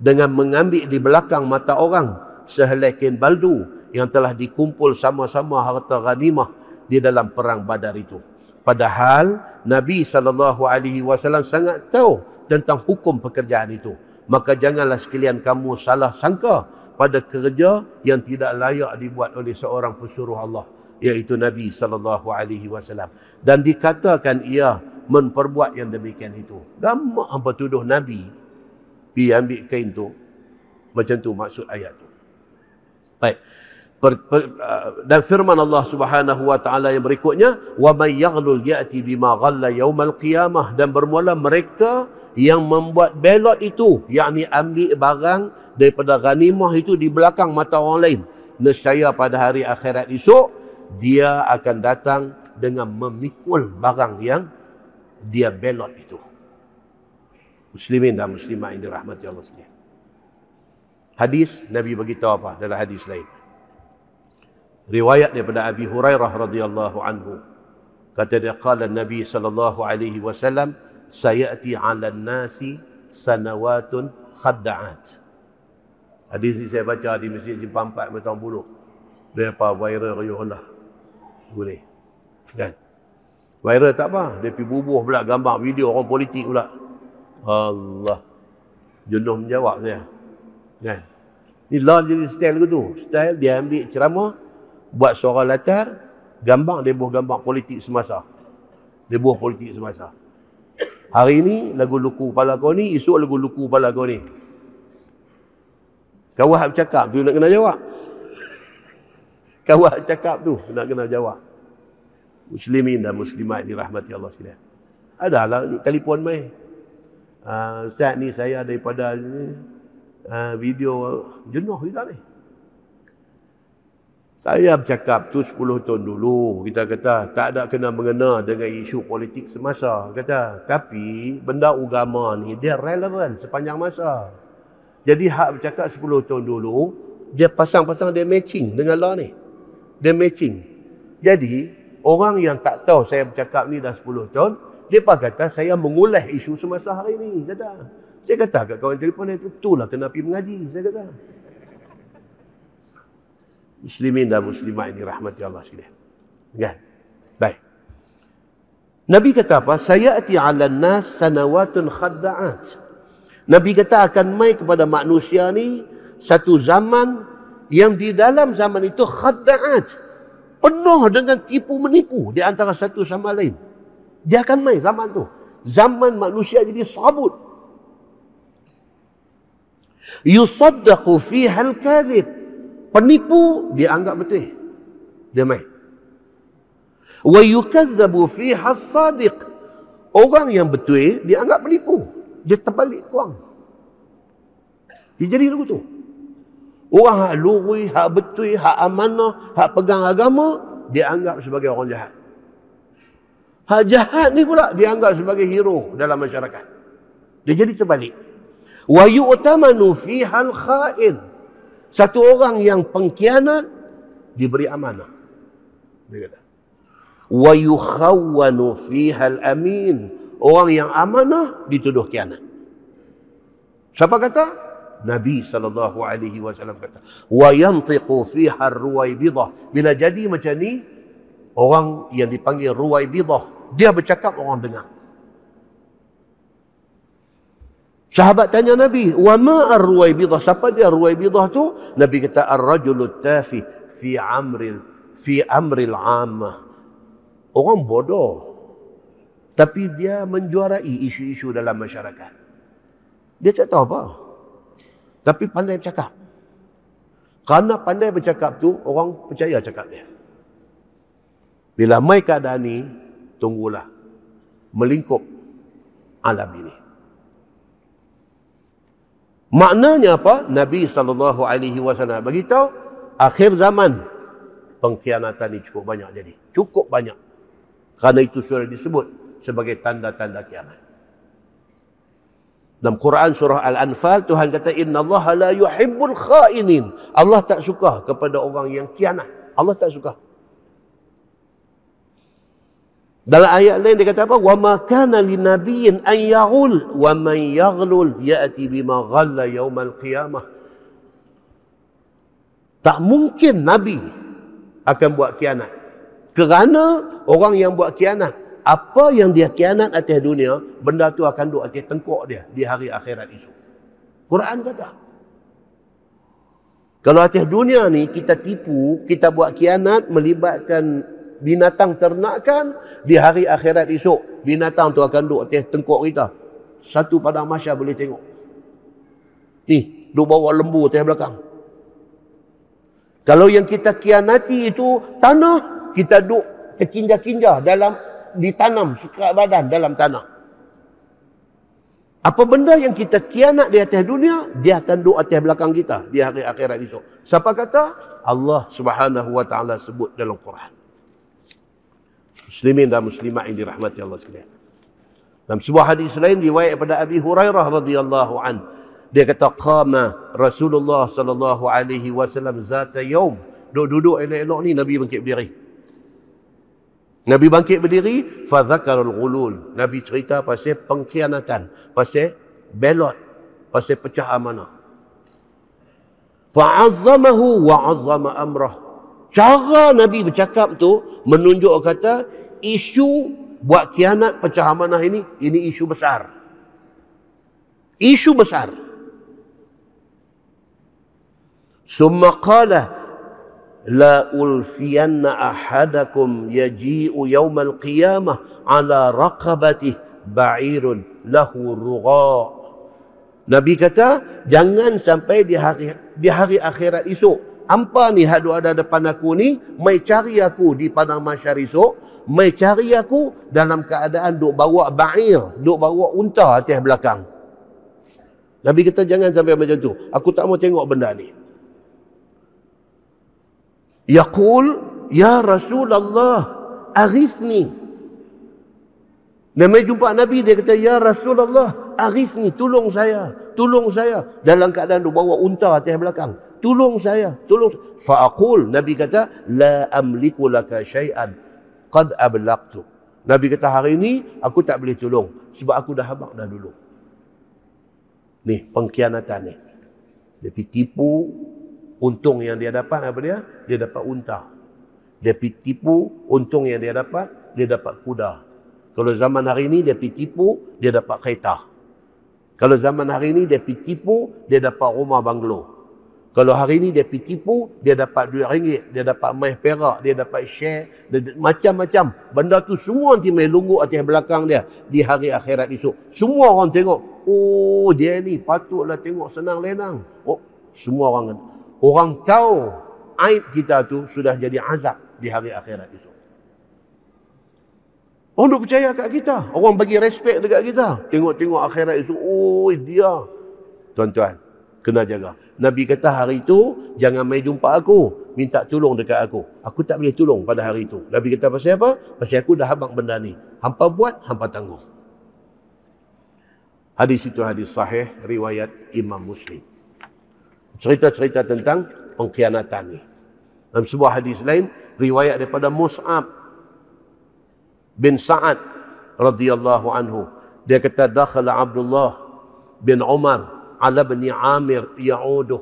dengan mengambil di belakang mata orang sehelai kain baldu yang telah dikumpul sama-sama harta ghanimah di dalam perang Badar itu. Padahal Nabi saw sangat tahu tentang hukum pekerjaan itu. Maka janganlah sekalian kamu salah sangka pada kerja yang tidak layak dibuat oleh seorang pesuruh Allah iaitu Nabi saw. dan dikatakan ia memperbuat yang demikian itu. Gamak apa tuduh Nabi pi ambil kain tu macam tu maksud ayat tu baik per, per, ah, dan firman Allah Subhanahu wa taala yang berikutnya wa may yaghlul yati bima ghalla yaumal qiyamah dan bermula mereka yang membuat belot itu yakni ambil barang daripada ghanimah itu di belakang mata orang lain nescaya pada hari akhirat esok dia akan datang dengan memikul barang yang dia belot itu muslimin dan Muslimah yang dirahmati Allah sekalian. Hadis Nabi beritahu apa dalam hadis lain. Riwayat daripada Abi Hurairah radhiyallahu anhu. Kata dia kala Nabi sallallahu alaihi wasallam sayati 'alan nasi sanawatun khadda'at. Hadis ini saya baca di Masjid Simpang 4 pada tahun 10. Depa viral riuhlah. Boleh. Kan? Viral tak apa, dia pergi bubuh pula gambar video orang politik pula. Allah. Jenuh menjawab saya. Kan? Ni lah jadi style ke tu. Style dia ambil ceramah, buat suara latar, gambar dia buah gambar politik semasa. Dia buah politik semasa. Hari ni lagu luku pala kau ni, esok lagu luku pala kau ni. Kau cakap tu nak kena jawab. Kau cakap tu nak kena jawab. Muslimin dan muslimat dirahmati Allah sekalian. Adalah telefon mai uh, Ustaz ni saya daripada uh, video jenuh kita ni. Saya bercakap tu 10 tahun dulu, kita kata tak ada kena mengena dengan isu politik semasa. Kata, tapi benda agama ni dia relevan sepanjang masa. Jadi hak bercakap 10 tahun dulu, dia pasang-pasang dia matching dengan law ni. Dia matching. Jadi, orang yang tak tahu saya bercakap ni dah 10 tahun, mereka kata, saya mengulai isu semasa hari ini. Kata. Saya kata kat kawan telefon itu, itulah kena pergi mengaji. Saya kata. Muslimin dan muslimah ini rahmati Allah sekalian. Kan? Baik. Nabi kata apa? Saya ati ala nas sanawatun khadda'at. Nabi kata akan mai kepada manusia ni satu zaman yang di dalam zaman itu khadda'at. Penuh dengan tipu menipu di antara satu sama lain. Dia akan main zaman tu. Zaman manusia jadi sabut. Yusaddaqu fi hal kadhib Penipu dia anggap betul. Dia main. Wa yukadzabu fi hal sadiq Orang yang betul dia anggap penipu. Dia terbalik kuang. Dia jadi lagu tu. Orang hak lurui, hak betul, hak amanah, hak pegang agama, dia anggap sebagai orang jahat. Hal jahat ni pula dianggap sebagai hero dalam masyarakat. Dia jadi terbalik. Wa yu'tamanu fi hal kha'in. Satu orang yang pengkhianat diberi amanah. Dia kata. Wa yukhawwanu fi hal amin. Orang yang amanah dituduh khianat. Siapa kata? Nabi sallallahu alaihi wasallam kata. Wa yantiqu fiha ar-ruwaibidah. Bila jadi macam ni, orang yang dipanggil ruwaibidah dia bercakap orang dengar. Sahabat tanya Nabi, "Wa ma ar-ruwaybidah?" Siapa dia ruwaybidah tu? Nabi kata, "Ar-rajulut tafi fi amri, fi amril ammah." Orang bodoh. Tapi dia menjuarai isu-isu dalam masyarakat. Dia tak tahu apa. Tapi pandai bercakap. Kerana pandai bercakap tu, orang percaya cakap dia. Bila mai keadaan ni, tunggulah melingkup alam ini. Maknanya apa? Nabi sallallahu alaihi wasallam bagi tahu akhir zaman pengkhianatan ini cukup banyak jadi. Cukup banyak. Karena itu sudah disebut sebagai tanda-tanda kiamat. Dalam Quran surah Al-Anfal Tuhan kata innallaha la yuhibbul khainin. Allah tak suka kepada orang yang khianat. Allah tak suka. Dalam ayat lain dia kata apa? Wa ma kana lin nabiyyin an yaghul wa man yaghlul ya'ti bima ghalla yawmal qiyamah. Tak mungkin nabi akan buat kianat. Kerana orang yang buat kianat, apa yang dia kianat atas dunia, benda tu akan duduk atas tengkuk dia di hari akhirat esok. Quran kata. Kalau atas dunia ni kita tipu, kita buat kianat melibatkan binatang ternakan, di hari akhirat esok binatang tu akan duduk atas tengkok kita satu pada masya boleh tengok ni duduk bawa lembu atas belakang kalau yang kita kianati itu tanah kita duduk terkinja-kinja dalam ditanam sekat badan dalam tanah apa benda yang kita kianat di atas dunia, dia akan duduk atas belakang kita di hari akhirat esok. Siapa kata? Allah Subhanahu Wa Taala sebut dalam Quran muslimin dan muslimat yang dirahmati Allah sekalian. Dalam sebuah hadis lain riwayat pada Abi Hurairah radhiyallahu an dia kata qama Rasulullah sallallahu alaihi wasallam zata yaum duduk duduk elok-elok ni Nabi bangkit berdiri. Nabi bangkit berdiri fa zakarul ghulul. Nabi cerita pasal pengkhianatan, pasal belot, pasal pecah amanah. wa wa'azzama amrah. Cara Nabi bercakap tu menunjuk kata isu buat kianat pecah amanah ini, ini isu besar. Isu besar. Summa qala la ulfiyanna ahadakum yaji'u yawmal qiyamah ala raqabatih ba'irun lahu ruga. Nabi kata, jangan sampai di hari di hari akhirat esok. Ampa ni hadu ada depan aku ni, mai cari aku di padang mahsyar esok, Mencari aku dalam keadaan duk bawa ba'ir, duk bawa unta atas belakang. Nabi kata jangan sampai macam tu. Aku tak mau tengok benda ni. Yaqul ya Rasulullah aghithni. Nama jumpa Nabi dia kata ya Rasulullah aghithni tolong saya, tolong saya dalam keadaan duk bawa unta atas belakang. Tolong saya, tolong. Fa'aqul Nabi kata la amliku laka qad ablaqtu nabi kata hari ini aku tak boleh tolong sebab aku dah habaq dah dulu ni pengkhianatan ni dia pergi tipu untung yang dia dapat apa dia dia dapat unta dia pergi tipu untung yang dia dapat dia dapat kuda kalau zaman hari ini dia pergi tipu dia dapat kereta kalau zaman hari ini dia pergi tipu dia dapat rumah banglo kalau hari ni dia pergi tipu, dia dapat duit ringgit, dia dapat main perak, dia dapat share, macam-macam. Benda tu semua nanti main lunggu atas belakang dia di hari akhirat esok. Semua orang tengok, oh dia ni patutlah tengok senang lenang. Oh, semua orang orang tahu aib kita tu sudah jadi azab di hari akhirat esok. Orang duk percaya kat kita. Orang bagi respect dekat kita. Tengok-tengok akhirat esok. Oh, dia. Tuan-tuan, kena jaga. Nabi kata hari itu jangan mai jumpa aku, minta tolong dekat aku. Aku tak boleh tolong pada hari itu. Nabi kata pasal apa? Pasal aku dah habaq benda ni. Hampa buat, hampa tanggung. Hadis itu hadis sahih riwayat Imam Muslim. Cerita-cerita tentang pengkhianatan ni. Dalam sebuah hadis lain riwayat daripada Mus'ab bin Sa'ad radhiyallahu anhu. Dia kata dakhala Abdullah bin Umar Ala bin Amir Ya'udu.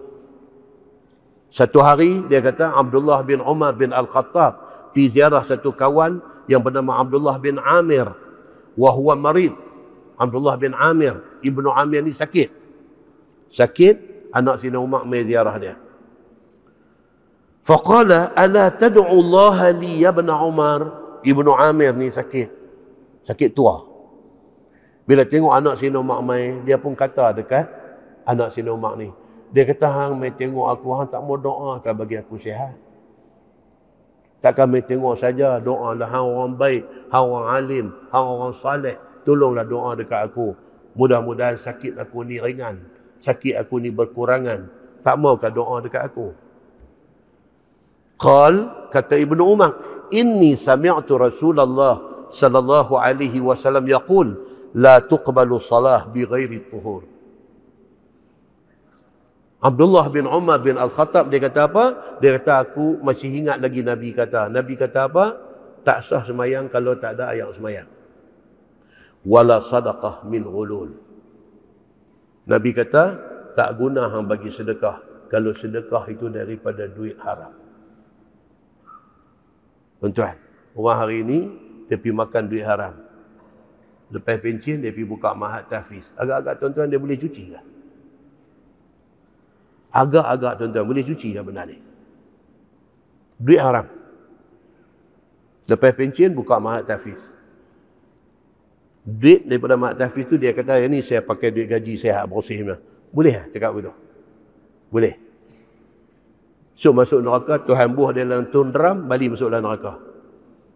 Satu hari dia kata Abdullah bin Umar bin Al-Khattab pergi ziarah satu kawan yang bernama Abdullah bin Amir. Wahuwa marid. Abdullah bin Amir. Ibnu Amir ni sakit. Sakit. Anak Sina Umar main ziarah dia. Faqala ala tad'u Allah li ya bin Umar. Ibnu Amir ni sakit. Sakit tua. Bila tengok anak Sina Umar main, dia pun kata dekat anak si Umar ni. Dia kata, hang mai tengok aku, hang tak mau doa kan bagi aku sihat. Takkan mai tengok saja, doa lah hang orang baik, hang orang alim, hang orang salih. Tolonglah doa dekat aku. Mudah-mudahan sakit aku ni ringan. Sakit aku ni berkurangan. Tak maukah doa dekat aku? Qal, kata Ibn Umar, Inni sami'tu Rasulullah sallallahu alaihi wasallam yaqul la tuqbalu salah bi ghairi tuhur. Abdullah bin Umar bin Al-Khattab dia kata apa? Dia kata aku masih ingat lagi Nabi kata. Nabi kata apa? Tak sah semayang kalau tak ada ayat semayang. Wala sadaqah min ghulul. Nabi kata tak guna hang bagi sedekah kalau sedekah itu daripada duit haram. Tuan-tuan, orang hari ini dia pergi makan duit haram. Lepas pencin dia pergi buka mahat tafis. Agak-agak tuan-tuan dia boleh cuci kan? Agak-agak tuan-tuan boleh cuci yang benar ni. Duit haram. Lepas pencen buka mahat tafiz. Duit daripada mahat tafiz tu dia kata yang ni saya pakai duit gaji saya hak bersih. Boleh lah cakap begitu. Boleh. So masuk neraka Tuhan buh dia dalam tun drum balik masuk dalam neraka.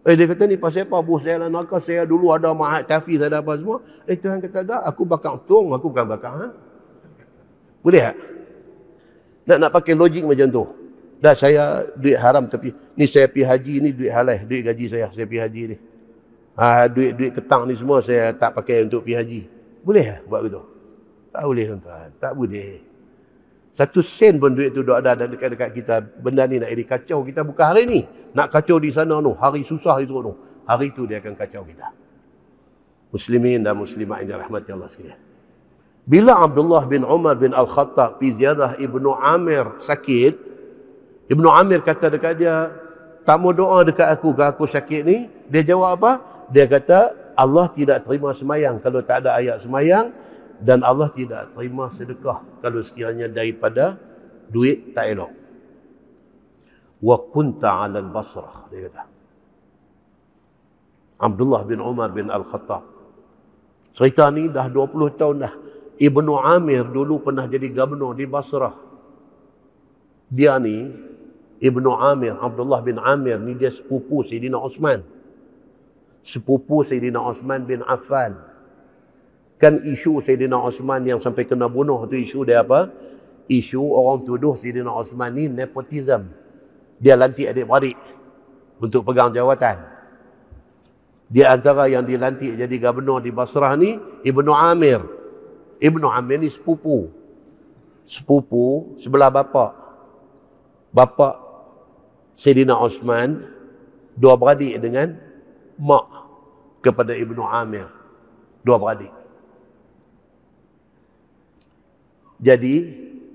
Eh dia kata ni pasal apa buh saya dalam neraka saya dulu ada mahat tafiz ada apa semua. Eh Tuhan kata dah aku bakar tong aku bukan bakar. Ha? Boleh tak? Ha? nak nak pakai logik macam tu. Dah saya duit haram tapi ni saya pi haji ni duit halal, duit gaji saya saya pi haji ni. Ha, duit duit ketang ni semua saya tak pakai untuk pi haji. Boleh buat begitu? Tak boleh tuan-tuan. Tak boleh. Satu sen pun duit tu dah ada dan dekat-dekat kita benda ni nak jadi kacau kita buka hari ni. Nak kacau di sana tu, hari susah itu tu. Hari tu dia akan kacau kita. Muslimin dan muslimat yang dirahmati Allah sekalian. Bila Abdullah bin Umar bin Al-Khattab pergi ziarah Ibnu Amir sakit, Ibnu Amir kata dekat dia, tak mau doa dekat aku ke aku sakit ni? Dia jawab apa? Dia kata, Allah tidak terima semayang kalau tak ada ayat semayang dan Allah tidak terima sedekah kalau sekiranya daripada duit tak elok. Wa kunta ala al-basrah. Dia kata. Abdullah bin Umar bin Al-Khattab. Cerita ni dah 20 tahun dah. Ibnu Amir dulu pernah jadi gubernur di Basrah. Dia ni Ibnu Amir Abdullah bin Amir ni dia sepupu Sayyidina Osman. Sepupu Sayyidina Osman bin Affan. Kan isu Sayyidina Osman yang sampai kena bunuh tu isu dia apa? Isu orang tuduh Sayyidina Osman ni nepotism. Dia lantik adik beradik untuk pegang jawatan. Di antara yang dilantik jadi gubernur di Basrah ni Ibnu Amir. Ibnu Amir ni sepupu. Sepupu sebelah bapa. Bapa Sayyidina Osman dua beradik dengan mak kepada Ibnu Amir. Dua beradik. Jadi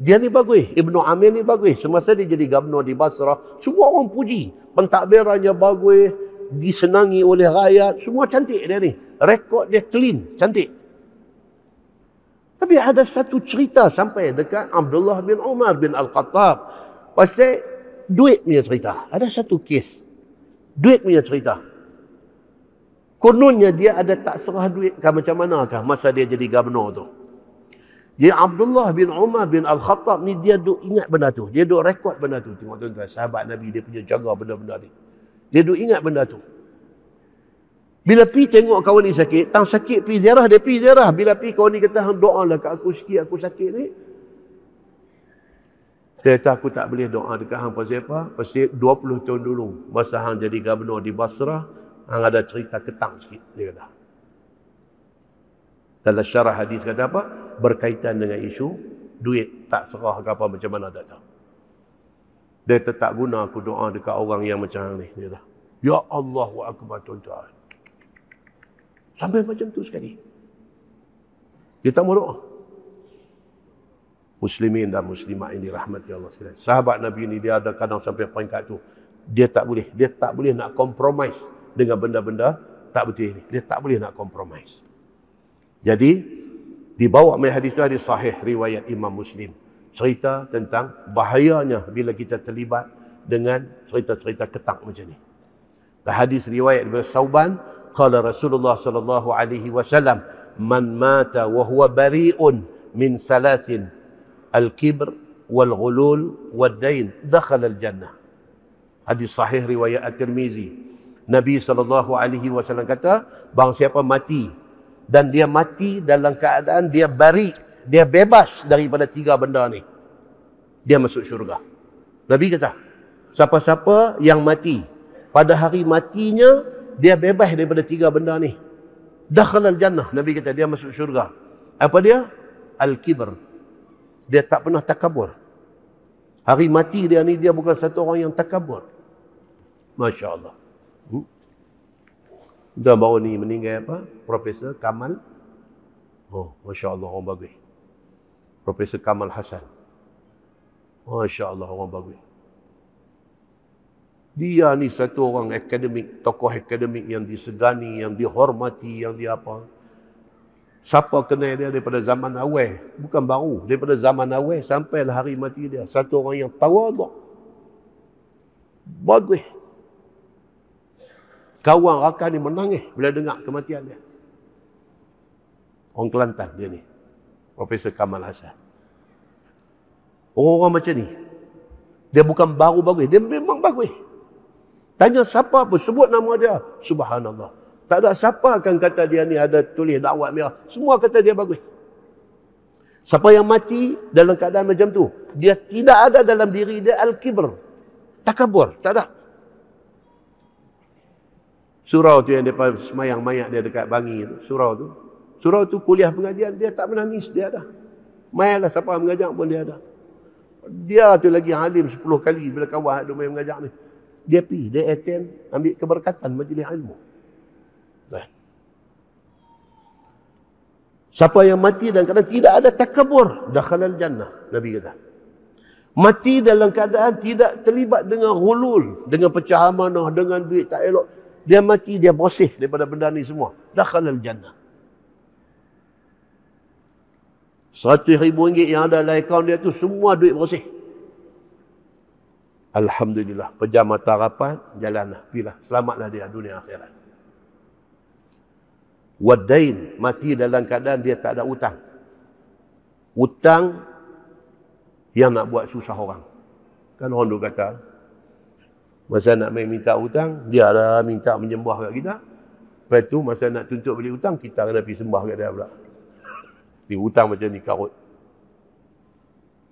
dia ni bagus. Ibnu Amir ni bagus. Semasa dia jadi gubernur di Basrah, semua orang puji. Pentadbirannya bagus, disenangi oleh rakyat. Semua cantik dia ni. Rekod dia clean, cantik. Tapi ada satu cerita sampai dekat Abdullah bin Umar bin Al-Khattab. Pasal duit punya cerita. Ada satu kes. Duit punya cerita. Kononnya dia ada tak serah duit ke macam mana? manakah masa dia jadi gubernur tu. Jadi Abdullah bin Umar bin Al-Khattab ni dia duk ingat benda tu. Dia duk rekod benda tu. Tengok tuan-tuan, sahabat Nabi dia punya jaga benda-benda ni. Dia duk ingat benda tu. Bila pi tengok kawan ni sakit, tang sakit pi ziarah, dia pi ziarah. Bila pi kawan ni kata, hang doa lah kat aku sikit, aku sakit ni. Dia kata, aku tak boleh doa dekat hang pasal apa? Pasal 20 tahun dulu, masa hang jadi gubernur di Basrah, hang ada cerita ketang sikit, dia kata. Dalam syarah hadis kata apa? Berkaitan dengan isu duit tak serah ke apa macam mana tak tahu. Dia tetap guna aku doa dekat orang yang macam ni. Dia kata, Ya Allah wa akbar tuan-tuan. Sampai macam tu sekali. Kita mau doa. Muslimin dan muslimat ini rahmati Allah sekalian. Sahabat Nabi ini dia ada kadang sampai peringkat tu. Dia tak boleh. Dia tak boleh nak kompromis dengan benda-benda tak betul ini. Dia tak boleh nak kompromis. Jadi, dibawa oleh hadis itu hadis sahih riwayat Imam Muslim. Cerita tentang bahayanya bila kita terlibat dengan cerita-cerita ketak macam ni. Dan hadis riwayat daripada Sauban, Qala Rasulullah sallallahu alaihi wasallam, "Man mata wa huwa bari'un min salasin al-kibr wal ghulul wad dain dakhala al jannah." Hadis sahih riwayat At-Tirmizi. Nabi sallallahu alaihi wasallam kata, "Bang siapa mati dan dia mati dalam keadaan dia bari, dia bebas daripada tiga benda ni, dia masuk syurga." Nabi kata, "Siapa-siapa yang mati pada hari matinya dia bebas daripada tiga benda ni. Dakhal al-jannah. Nabi kata dia masuk syurga. Apa dia? al kibar. Dia tak pernah takabur. Hari mati dia ni, dia bukan satu orang yang takabur. Masya Allah. Hmm? Dan baru ni meninggal apa? Profesor Kamal. Oh, Masya Allah orang bagus. Profesor Kamal Hassan. Masya Allah orang bagus dia ni satu orang akademik, tokoh akademik yang disegani, yang dihormati, yang dia apa. Siapa kenal dia daripada zaman awal? Bukan baru. Daripada zaman awal sampai hari mati dia. Satu orang yang tawaduk. Bagus. Kawan rakan ni menangis bila dengar kematian dia. Orang Kelantan dia ni. Profesor Kamal Hassan. Orang-orang macam ni. Dia bukan baru bagus. Dia memang bagus. Tanya siapa pun, sebut nama dia. Subhanallah. Tak ada siapa akan kata dia ni ada tulis dakwat merah. Semua kata dia bagus. Siapa yang mati dalam keadaan macam tu, dia tidak ada dalam diri dia al-kibr. Takabur, tak ada. Surau tu yang depa semayang mayat dia dekat bangi tu, surau tu. Surau tu kuliah pengajian dia tak menangis dia ada. Mayalah siapa mengajar pun dia ada. Dia tu lagi halim sepuluh kali bila kawan ada main mengajar ni dia pergi dia attend ambil keberkatan majlis ilmu Siapa yang mati dan kadang tidak ada takabur dah al jannah nabi kata mati dalam keadaan tidak terlibat dengan hulul dengan pecah amanah dengan duit tak elok dia mati dia bersih daripada benda ni semua dah al jannah Satu ribu ringgit yang ada dalam akaun dia tu semua duit bersih. Alhamdulillah pejam mata rapat jalanlah pilah selamatlah dia dunia akhirat Wadain mati dalam keadaan dia tak ada hutang hutang yang nak buat susah orang kan orang tu kata masa nak main minta hutang dia ada minta menyembah kat kita lepas tu masa nak tuntut beli hutang kita kena pergi sembah kat dia pula ni hutang macam ni karut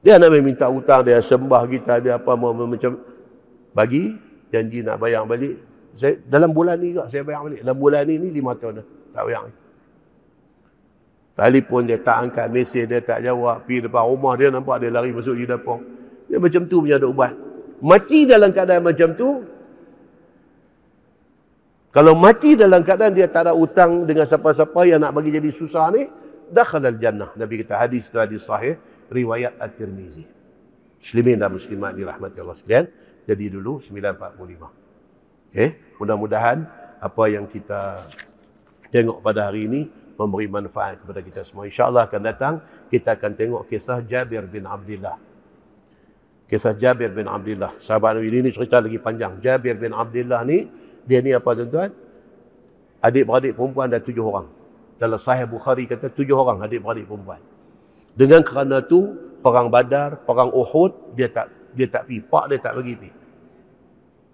dia nak meminta hutang, dia sembah kita, dia apa, macam bagi janji nak bayar balik. Saya, dalam bulan ni juga saya bayar balik. Dalam bulan ni, ni lima tahun dah. Tak bayar. pun dia tak angkat mesej, dia tak jawab. Pergi depan rumah dia, nampak dia lari masuk di dapur. Dia macam tu punya duk ubat. Mati dalam keadaan macam tu, kalau mati dalam keadaan dia tak ada hutang dengan siapa-siapa yang nak bagi jadi susah ni, dah dakhalal jannah. Nabi kita hadis tu hadis sahih riwayat At-Tirmizi. Muslimin dan muslimat dirahmati Allah sekalian. Jadi dulu 945. Okey, mudah-mudahan apa yang kita tengok pada hari ini memberi manfaat kepada kita semua. Insya-Allah akan datang kita akan tengok kisah Jabir bin Abdullah. Kisah Jabir bin Abdullah. Sahabat Nabi ini, cerita lagi panjang. Jabir bin Abdullah ni dia ni apa tuan-tuan? Adik-beradik perempuan ada tujuh orang. Dalam sahih Bukhari kata tujuh orang adik-beradik perempuan. Dengan kerana tu perang Badar, perang Uhud dia tak dia tak pi, pak dia tak bagi pi.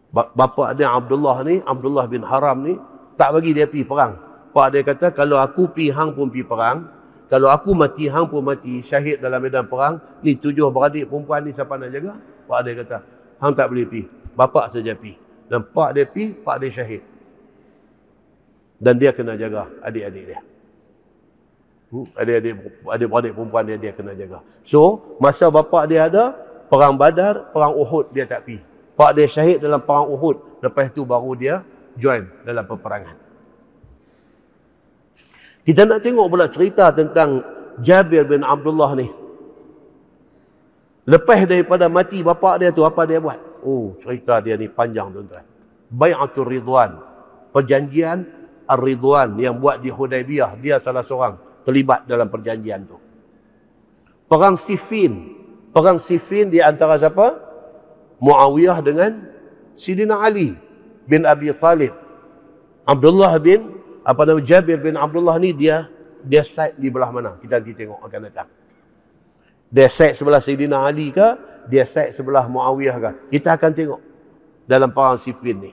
Bapa dia Abdullah ni, Abdullah bin Haram ni tak bagi dia pi perang. Pak dia kata kalau aku pi hang pun pi perang, kalau aku mati hang pun mati syahid dalam medan perang, ni tujuh beradik perempuan ni siapa nak jaga? Pak dia kata hang tak boleh pi. Bapa saja pi. Dan pak dia pi, pak dia syahid. Dan dia kena jaga adik-adik dia adik-adik ada adik perempuan dia dia kena jaga. So, masa bapa dia ada perang Badar, perang Uhud dia tak pi. Pak dia syahid dalam perang Uhud. Lepas tu baru dia join dalam peperangan. Kita nak tengok pula cerita tentang Jabir bin Abdullah ni. Lepas daripada mati bapa dia tu apa dia buat? Oh, cerita dia ni panjang tuan-tuan. Bai'atul Ridwan. Perjanjian Ar-Ridwan yang buat di Hudaybiyah. Dia salah seorang terlibat dalam perjanjian tu. Perang Siffin. Perang Siffin di antara siapa? Muawiyah dengan Sidina Ali bin Abi Talib. Abdullah bin apa nama Jabir bin Abdullah ni dia dia side di belah mana? Kita nanti tengok akan datang. Dia side sebelah Sidina Ali ke? Dia side sebelah Muawiyah ke? Kita akan tengok dalam perang Siffin ni.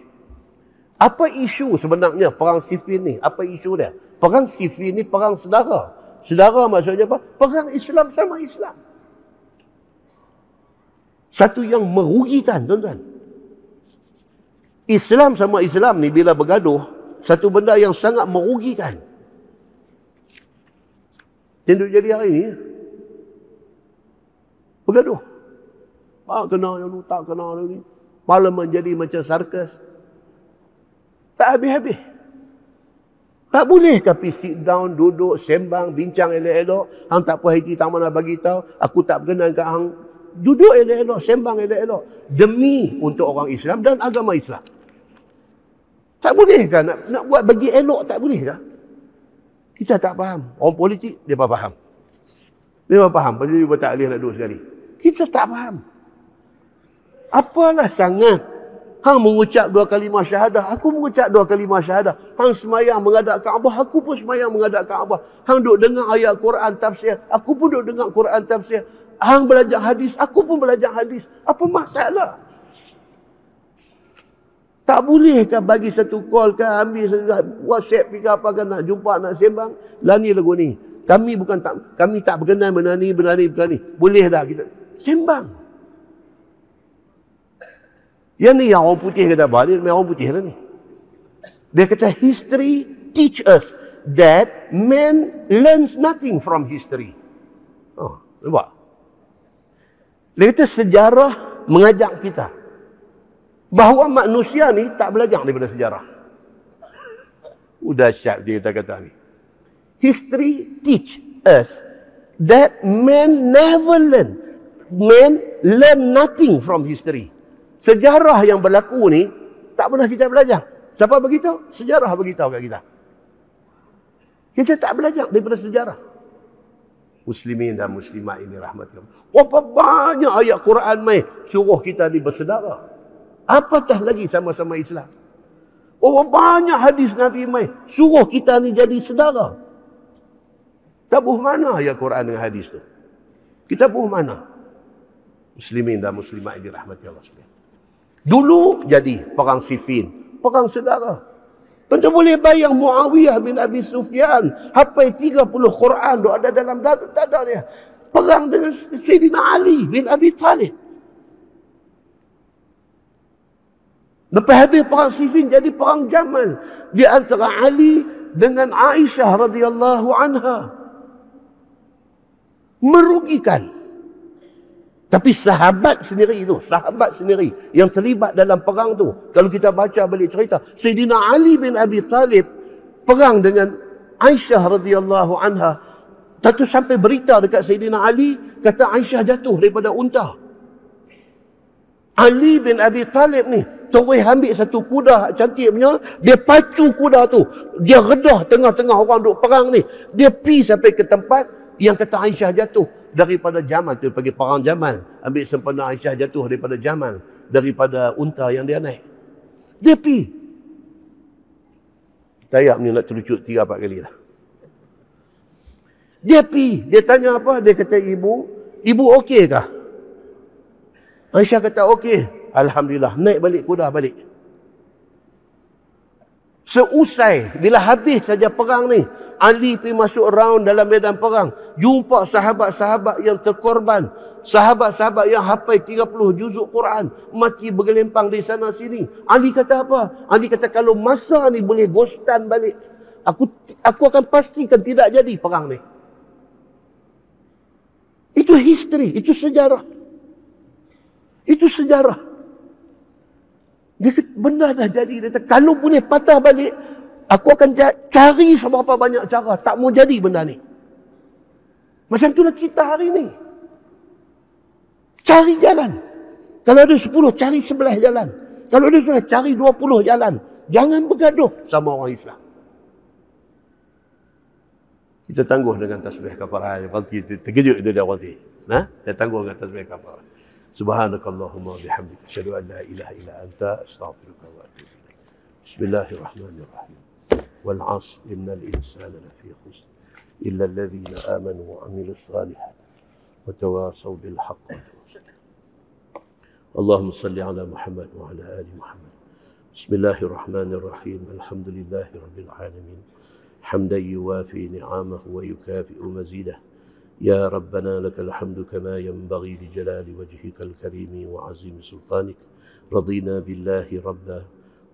Apa isu sebenarnya perang Siffin ni? Apa isu dia? Perang sifir ni perang sedara. Sedara maksudnya apa? Perang Islam sama Islam. Satu yang merugikan tuan-tuan. Islam sama Islam ni bila bergaduh, satu benda yang sangat merugikan. Tentu jadi hari ni, bergaduh. Ah, tak kena yang tak kena lagi. Parlimen jadi macam sarkas. Tak habis-habis. Tak boleh tapi sit down, duduk, sembang, bincang elok-elok. Hang tak puas hati, tak mana bagi tahu. Aku tak berkenan ke hang. Duduk elok-elok, sembang elok-elok. Demi untuk orang Islam dan agama Islam. Tak boleh kan nak, nak buat bagi elok tak boleh kan? Kita tak faham. Orang politik, dia faham. Dia faham. Pasti dia tak boleh nak duduk sekali. Kita tak faham. Apalah sangat Hang mengucap dua kalimah syahadah, aku mengucap dua kalimah syahadah. Hang semayang menghadap Kaabah, aku pun semayang menghadap Kaabah. Hang duduk dengar ayat Quran tafsir, aku pun duduk dengar Quran tafsir. Hang belajar hadis, aku pun belajar hadis. Apa masalah? Tak bolehkah bagi satu call ke ambil satu WhatsApp ke apa kan nak jumpa nak sembang? Lah ni lagu ni. Kami bukan tak kami tak berkenan benda ni, benda ni bukan ni. Boleh dah kita sembang. Yang ni yang orang putih kata apa? Dia orang putih lah ni. Dia kata history teach us that man learns nothing from history. Oh, nampak? Dia kata sejarah mengajak kita. Bahawa manusia ni tak belajar daripada sejarah. Udah syak dia kata-kata ni. History teach us that man never learn. man learn nothing from history. Sejarah yang berlaku ni tak pernah kita belajar. Siapa begitu? Sejarah beritahu kat kita. Kita tak belajar daripada sejarah. Muslimin dan muslimat ini rahmat Allah. Berapa banyak ayat Quran mai suruh kita ni bersedara. Apatah lagi sama-sama Islam. Berapa banyak hadis Nabi mai suruh kita ni jadi sedara. Tabuh mana ayat Quran dengan hadis tu? Kita buh mana? Muslimin dan muslimat ini rahmat Allah sekalian. Dulu jadi perang Siffin, perang saudara. Tentu boleh bayang Muawiyah bin Abi Sufyan hafal 30 Quran tu ada dalam dada dia. Perang dengan Sayyidina Ali bin Abi Talib. Lepas habis perang Siffin jadi perang Jamal di antara Ali dengan Aisyah radhiyallahu anha. Merugikan. Tapi sahabat sendiri itu, sahabat sendiri yang terlibat dalam perang tu. Kalau kita baca balik cerita, Sayyidina Ali bin Abi Talib perang dengan Aisyah radhiyallahu anha. Tentu sampai berita dekat Sayyidina Ali, kata Aisyah jatuh daripada unta. Ali bin Abi Talib ni, terus ambil satu kuda cantik punya, dia pacu kuda tu. Dia redah tengah-tengah orang duduk perang ni. Dia pi sampai ke tempat yang kata Aisyah jatuh daripada Jamal tu pergi perang Jamal ambil sempena Aisyah jatuh daripada Jamal daripada unta yang dia naik dia pi saya ni nak terucut tiga empat kali lah dia pi dia tanya apa dia kata ibu ibu okey kah Aisyah kata okey alhamdulillah naik balik kuda balik seusai bila habis saja perang ni Ali pergi masuk round dalam medan perang. Jumpa sahabat-sahabat yang terkorban. Sahabat-sahabat yang hafai 30 juzuk Quran. Mati bergelimpang di sana sini. Ali kata apa? Ali kata kalau masa ni boleh gostan balik. Aku aku akan pastikan tidak jadi perang ni. Itu history. Itu sejarah. Itu sejarah. Dia, benda dah jadi. Dia kata, kalau boleh patah balik, aku akan cari seberapa banyak cara tak mau jadi benda ni macam itulah kita hari ni cari jalan kalau ada 10 cari 11 jalan kalau ada sudah cari 20 jalan jangan bergaduh sama orang Islam kita tangguh dengan tasbih kafarah yang berarti terkejut itu dia berarti ha kita tangguh dengan tasbih kafarah subhanakallahumma bihamdika asyhadu an la ilaha illa anta astaghfiruka wa atubu والعصر إن الإنسان لفي خسر إلا الذين آمنوا وعملوا الصالحات وتواصوا بالحق اللهم صل على محمد وعلى آل محمد بسم الله الرحمن الرحيم الحمد لله رب العالمين حمدا يوافي نعمه ويكافئ مزيده يا ربنا لك الحمد كما ينبغي لجلال وجهك الكريم وعظيم سلطانك رضينا بالله ربا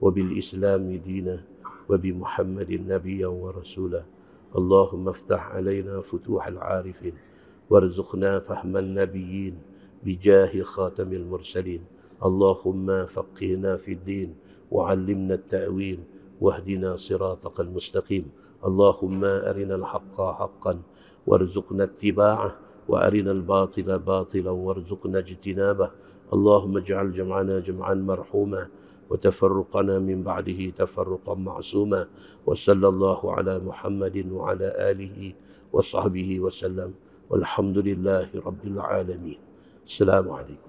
وبالإسلام دينا وبمحمد نبيا ورسولا اللهم افتح علينا فتوح العارفين وارزقنا فهم النبيين بجاه خاتم المرسلين اللهم فقهنا في الدين وعلمنا التأويل واهدنا صراطك المستقيم اللهم أرنا الحق حقا وارزقنا اتباعه وأرنا الباطل باطلا وارزقنا اجتنابه اللهم اجعل جمعنا جمعا مرحوما وتفرقنا من بعده تفرقا معصوما وصلى الله على محمد وعلى اله وصحبه وسلم والحمد لله رب العالمين السلام عليكم